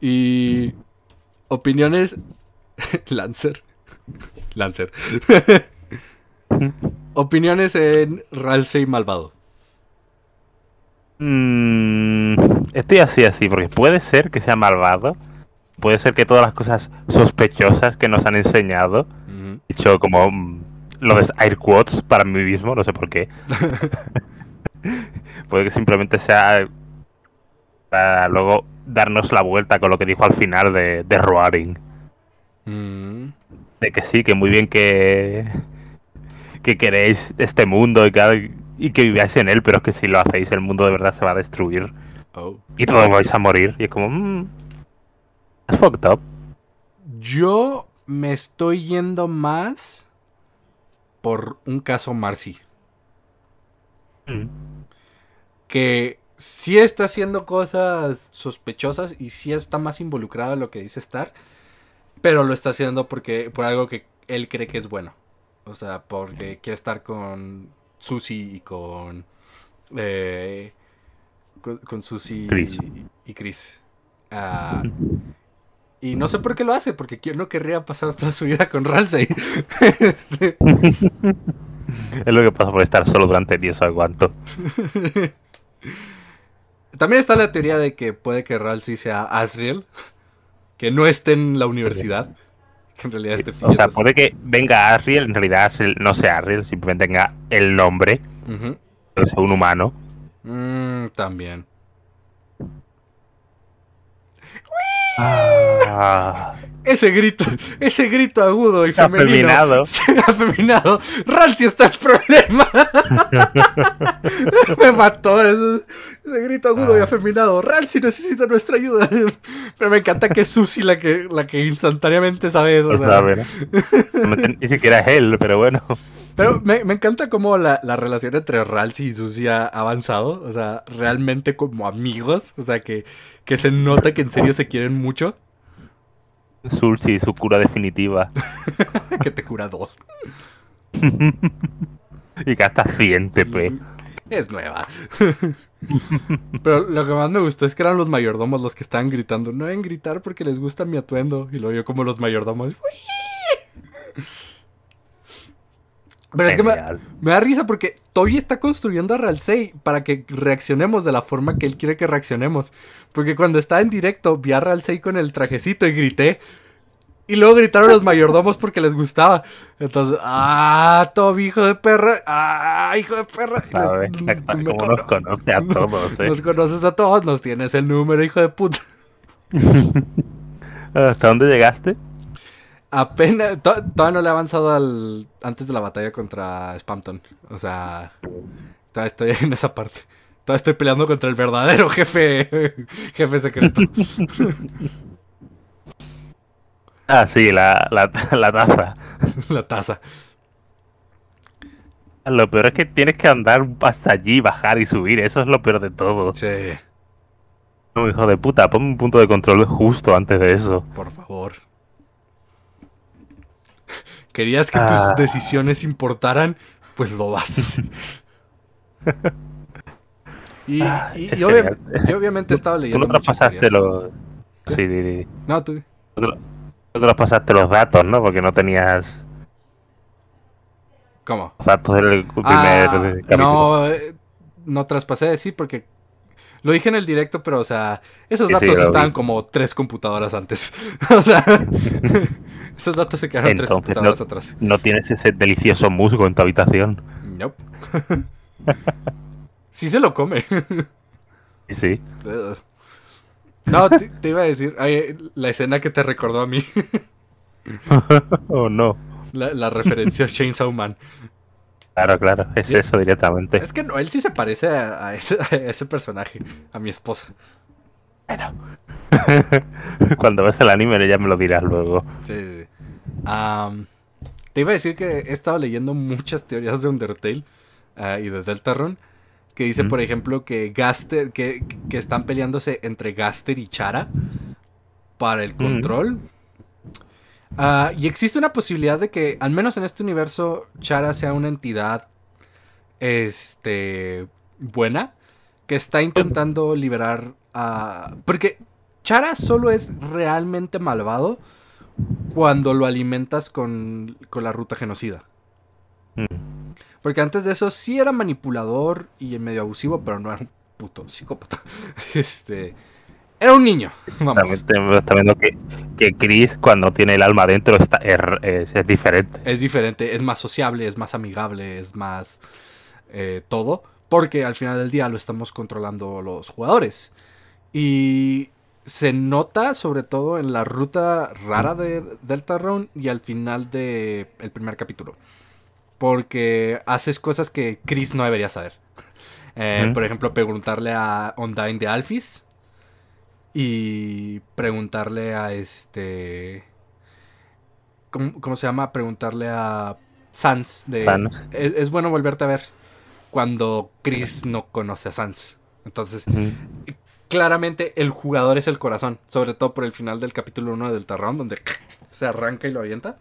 y. Opiniones. Lancer. Lancer. Mm. Opiniones en Ralsei Malvado. Mm, estoy así, así, porque puede ser que sea malvado. Puede ser que todas las cosas sospechosas que nos han enseñado, Dicho hecho como mm, lo de air quotes para mí mismo, no sé por qué. puede que simplemente sea para luego darnos la vuelta con lo que dijo al final de, Roaring. Mm. De que sí, que muy bien que, que queréis este mundo y que y que viváis en él, pero es que si lo hacéis el mundo de verdad se va a destruir. Oh. Y todos vais a morir. Y es como... es mm, fucked up. Yo me estoy yendo más por un caso Marcy. Mm. Que sí está haciendo cosas sospechosas y sí está más involucrado en lo que dice estar pero lo está haciendo porque por algo que él cree que es bueno. O sea, porque quiere estar con, Susi y eh, con. con, Susi Y, Chris. Ah, y no sé por qué lo hace, porque quién no querría pasar toda su vida con Ralsei. Es lo que pasa por estar solo durante 10 o También está la teoría de que puede que Ralsei sea Asriel, que no esté en la universidad. en realidad este O sea, puede que venga Ariel en realidad no sea Ariel simplemente tenga el nombre. Pero sea un humano. Mmm, también. Ah. Ese grito, ese grito agudo y femenino. Afeminado. Afeminado. sí está el problema. Me mató ese, grito agudo y ah. afeminado. sí necesita nuestra ayuda. Pero me encanta que es Susi la que, la que instantáneamente sabe eso. O sea, no ni siquiera él, pero bueno. Pero me, encanta cómo la, relación entre Ralsi y Susi ha avanzado. O sea, realmente como amigos. O sea, que, que se nota que en serio se quieren mucho. Sursi, su cura definitiva. que te cura dos. y hasta 100 TP. Es nueva. Pero lo que más me gustó es que eran los mayordomos los que estaban gritando. No deben gritar porque les gusta mi atuendo. Y lo veo como los mayordomos. Pero es que me, da risa porque Toby está construyendo a Ralsei para que reaccionemos de la forma que él quiere que reaccionemos. Porque cuando estaba en directo, vi a Ralsei con el trajecito y grité. Y luego gritaron los mayordomos porque les gustaba. Entonces, ¡ah, Toby, hijo de perra! ¡ah, hijo de perra! Mm, como nos conoce a todos. Nos conoces a todos, nos tienes el número, hijo de puta. ¿Hasta dónde llegaste? Apenas. todavía no le he avanzado al. Antes de la batalla contra Spamton. O sea. Todavía estoy en esa parte. Todavía estoy peleando contra el verdadero jefe. Jefe secreto. Ah, sí, la, la, la taza. la taza. Lo peor es que tienes que andar hasta allí, bajar y subir. Eso es lo peor de todo. Sí. No, hijo de puta, ponme un punto de control justo antes de eso. Por favor querías que tus ah. decisiones importaran, pues lo vas a hacer. y, obviamente estaba leyendo. Tú no traspasaste los. No, tú. traspasaste los datos, ¿no? Porque no tenías. ¿Cómo? Los datos del primer ah, No, eh, no traspasé, sí, porque lo dije en el directo, pero, o sea, esos datos estaban como tres computadoras antes. o sea, esos datos se quedaron tres computadoras atrás. ¿No tienes ese delicioso musgo en tu habitación? No. Nope. sí se lo come. sí. No, te, iba a decir, la escena que te recordó a mí. ¿O oh, no. La, referencia a Chainsaw Man. Claro, claro, es eso directamente. Es que él sí se parece a, ese, personaje, a mi esposa. Bueno. Cuando ves el anime ya me lo dirás luego. Sí, sí, te iba a decir que he estado leyendo muchas teorías de Undertale ah, y de Deltarune. Que dice, por ejemplo, que Gaster, que, que, están peleándose entre Gaster y Chara para el control. Ah, y existe una posibilidad de que, al menos en este universo, Chara sea una entidad este, buena que está intentando liberar a... Porque Chara solo es realmente malvado cuando lo alimentas con, con la ruta genocida. Mm. Porque antes de eso sí era manipulador y medio abusivo, pero no era un puto psicópata. Este. Era un niño. que, que, Chris, cuando tiene el alma dentro, es, diferente. Es diferente, es más sociable, es más amigable, es más eh, todo. Porque al final del día lo estamos controlando los jugadores. Y se nota sobre todo en la ruta rara de Deltarune y al final del primer capítulo. Porque haces cosas que Chris no debería saber. Eh, por ejemplo, preguntarle a Ondine de Alphys y preguntarle a este... ¿Cómo, se llama? Preguntarle a Sans de... E, es, bueno volverte a ver cuando Chris no conoce a Sans. Entonces, claramente el jugador es el corazón, sobre todo por el final del capítulo 1 del Tarrón, donde se arranca y lo avienta.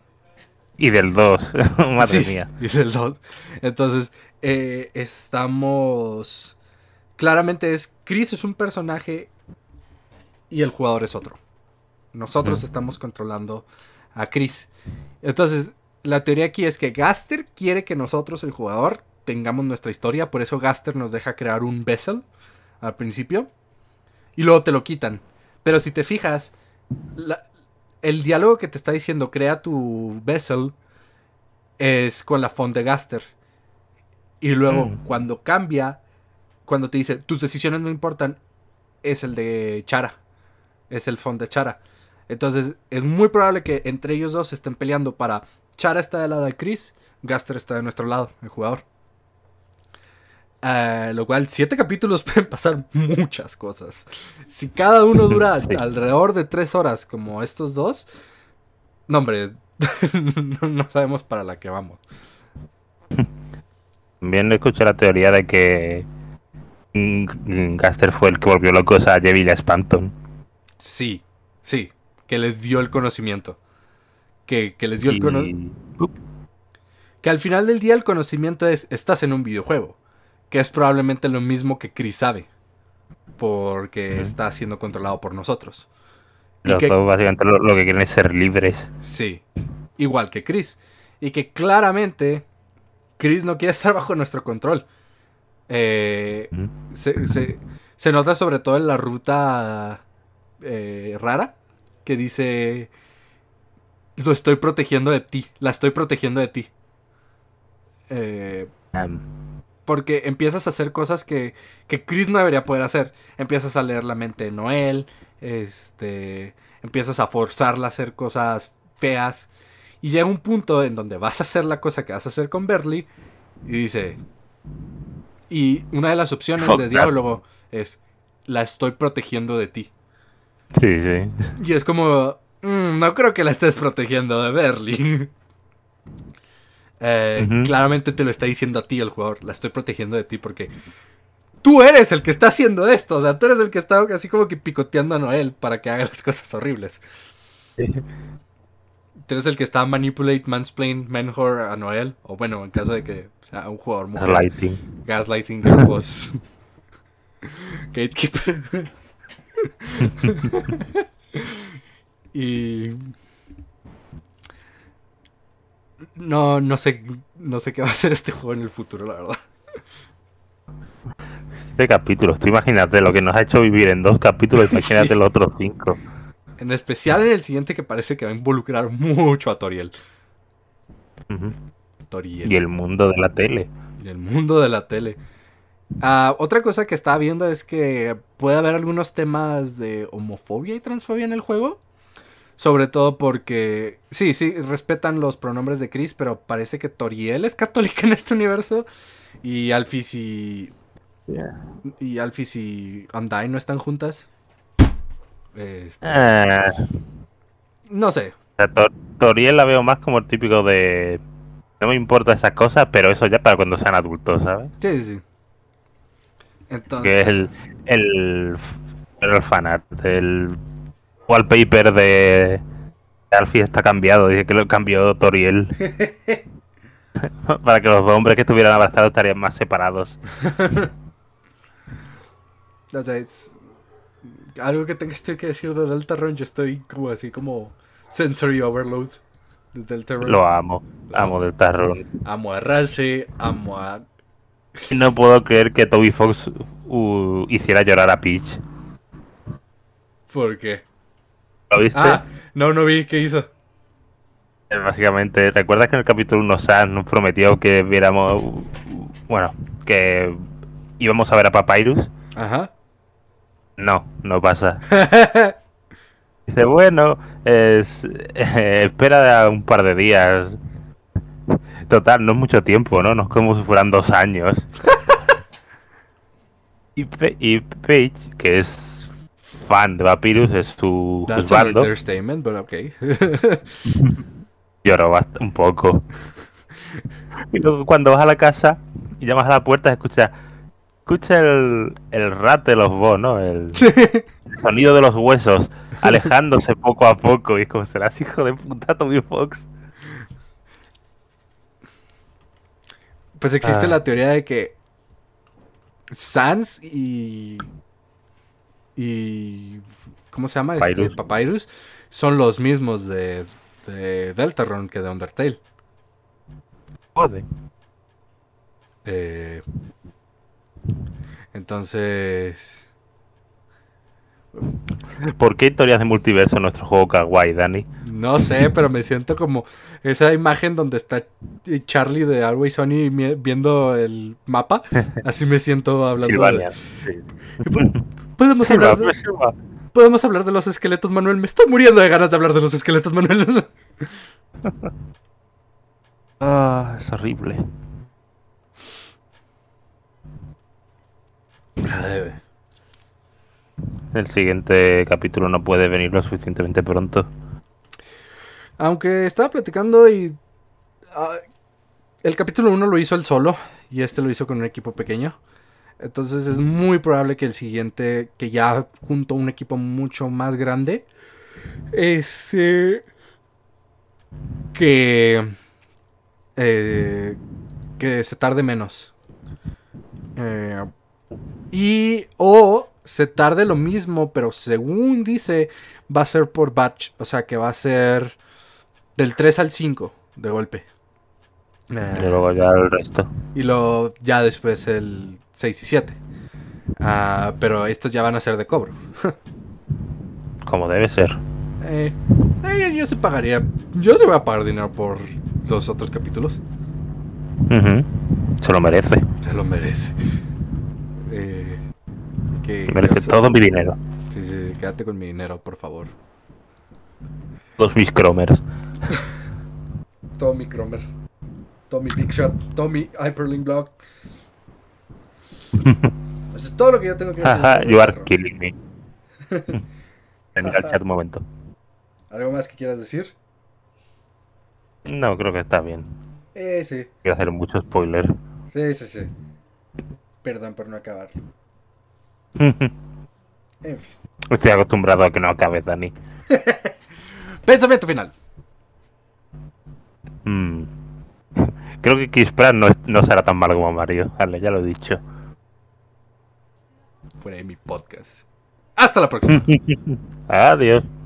Y del 2, madre mía. Y del 2. Entonces, eh, estamos... Claramente es... Chris es un personaje y el jugador es otro. Nosotros estamos controlando a Chris. Entonces, la teoría aquí es que Gaster quiere que nosotros, el jugador, tengamos nuestra historia. Por eso Gaster nos deja crear un vessel al principio. Y luego te lo quitan. Pero si te fijas, el diálogo que te está diciendo crea tu vessel es con la font de Gaster. Y luego mm. cuando cambia, cuando te dice tus decisiones no importan, es el de Chara es el fondo de Chara. Entonces es muy probable que entre ellos dos estén peleando para Chara está del lado de Chris, Gaster está de nuestro lado, el jugador. Eh, lo cual, siete capítulos pueden pasar muchas cosas. Si cada uno dura alrededor de tres horas, como estos dos, no, hombre, no, sabemos para la que vamos. Bien, escuché la teoría de que Gaster fue el que volvió locos a Jevilla Spanton. Sí, sí, que les dio el conocimiento. Que, les dio el conocimiento. Que al final del día el conocimiento es, estás en un videojuego, que es probablemente lo mismo que Chris sabe, porque está siendo controlado por nosotros. básicamente lo, que quieren es ser libres. Sí, igual que Chris. Y que claramente Chris no quiere estar bajo nuestro control. Eh, se nota sobre todo en la ruta eh, rara que dice, lo estoy protegiendo de ti, la estoy protegiendo de ti. Eh, porque empiezas a hacer cosas que, que Chris no debería poder hacer. Empiezas a leer la mente de Noel, este, empiezas a forzarla a hacer cosas feas. Y llega un punto en donde vas a hacer la cosa que vas a hacer con Berly y dice... Y una de las opciones oh, de diálogo es, la estoy protegiendo de ti. Y es como, mm, no creo que la estés protegiendo de Berly. Eh, claramente te lo está diciendo a ti el jugador, la estoy protegiendo de ti porque tú eres el que está haciendo esto, o sea, tú eres el que está así como que picoteando a Noel para que haga las cosas horribles. Tú eres el que está manipulate, mansplain, a Noel, o bueno, en caso de que sea un jugador muy Gaslighting. Gaslighting, Gatekeeper. y... No, no sé, no sé qué va a ser este juego en el futuro, la verdad. Este capítulo, tú imagínate lo que nos ha hecho vivir en dos capítulos, imagínate los otros cinco. En especial en el siguiente que parece que va a involucrar mucho a Toriel. Toriel. Y el mundo de la tele. Y el mundo de la tele. Ah, otra cosa que estaba viendo es que puede haber algunos temas de homofobia y transfobia en el juego. Sobre todo porque, sí, sí, respetan los pronombres de Chris, pero parece que Toriel es católica en este universo. Y Alphys y. Y Alphys y Undyne no están juntas. Este, eh. No sé. Toriel la veo más como el típico de. No me importa esas cosas, pero eso ya para cuando sean adultos, ¿sabes? Sí, sí. Que es el, el, el fanart, el wallpaper de Alfie está cambiado, dice que lo cambió Toriel. Para que los dos hombres que estuvieran abrazados estarían más separados. algo que tengo que decir de Run, yo estoy como así como sensory overload de Deltarune. Lo amo, amo Deltarune. Amo a Ralsei, amo a No puedo creer que Toby Fox uh, hiciera llorar a Peach. ¿Por qué? ¿Lo viste? Ah, no, no vi. ¿Qué hizo? Eh, básicamente, ¿recuerdas que en el capítulo 1 San nos prometió que viéramos. Uh, bueno, que íbamos a ver a Papyrus? Ajá. No, no pasa. Dice, bueno, eh, espera un par de días. Total, no es mucho tiempo, ¿no? No es como si fueran dos años. y, Page, que es fan de Vapirus, es su That's an understatement, but okay. Lloró un poco. Y luego cuando vas a la casa y llamas a la puerta, escucha, escucha el, el rat de los vos, ¿no? El, sonido de los huesos alejándose poco a poco. Y es como serás hijo de puta Tommy Fox. Pues existe ah. la teoría de que Sans y. y. ¿cómo se llama? Este, Papyrus. Papyrus son los mismos de, de Deltarune que de Undertale. Joder. Eh, entonces. ¿Por qué historias de multiverso en nuestro juego Kawaii, Dani? No sé, pero me siento como esa imagen donde está Charlie de Always Sony viendo el mapa. Así me siento hablando. Podemos hablar. De... Pues, podemos hablar de los esqueletos, Manuel. Me estoy muriendo de ganas de hablar de los esqueletos, Manuel. ah, es horrible. Ay, ah, el siguiente capítulo no puede venir lo suficientemente pronto. Aunque estaba platicando y... Ah, el capítulo 1 lo hizo él solo y este lo hizo con un equipo pequeño. Entonces es muy probable que el siguiente, que ya junto a un equipo mucho más grande, ese... que... Eh, que se tarde menos. Eh, y o se tarde lo mismo, pero según dice, va a ser por batch. O sea, que va a ser del 3 al 5 de golpe. Y ah. luego ya el resto. Y luego ya después el 6 y 7. Ah, pero estos ya van a ser de cobro. Como debe ser. Eh, eh yo se pagaría. Yo se voy a pagar dinero por los otros capítulos. Se lo merece. Se lo merece. Eh, que, merece todo mi dinero. Sí, sí, quédate con mi dinero, por favor. Todos mis cromers. todo mi cromer. Todo big shot. Tommy hyperlink block. Eso es todo lo que yo tengo que decir. Ajá, you are killing me. en el chat un momento. ¿Algo más que quieras decir? No, creo que está bien. Eh, sí. Quiero hacer mucho spoiler. Sí, sí, sí. Perdón por no acabarlo. Estoy acostumbrado a que no acabe Dani. Pensamiento final. Mm. Creo que Chris no, será tan mal como Mario. Dale, ya lo he dicho. Fuera de mi podcast. Hasta la próxima. Adiós.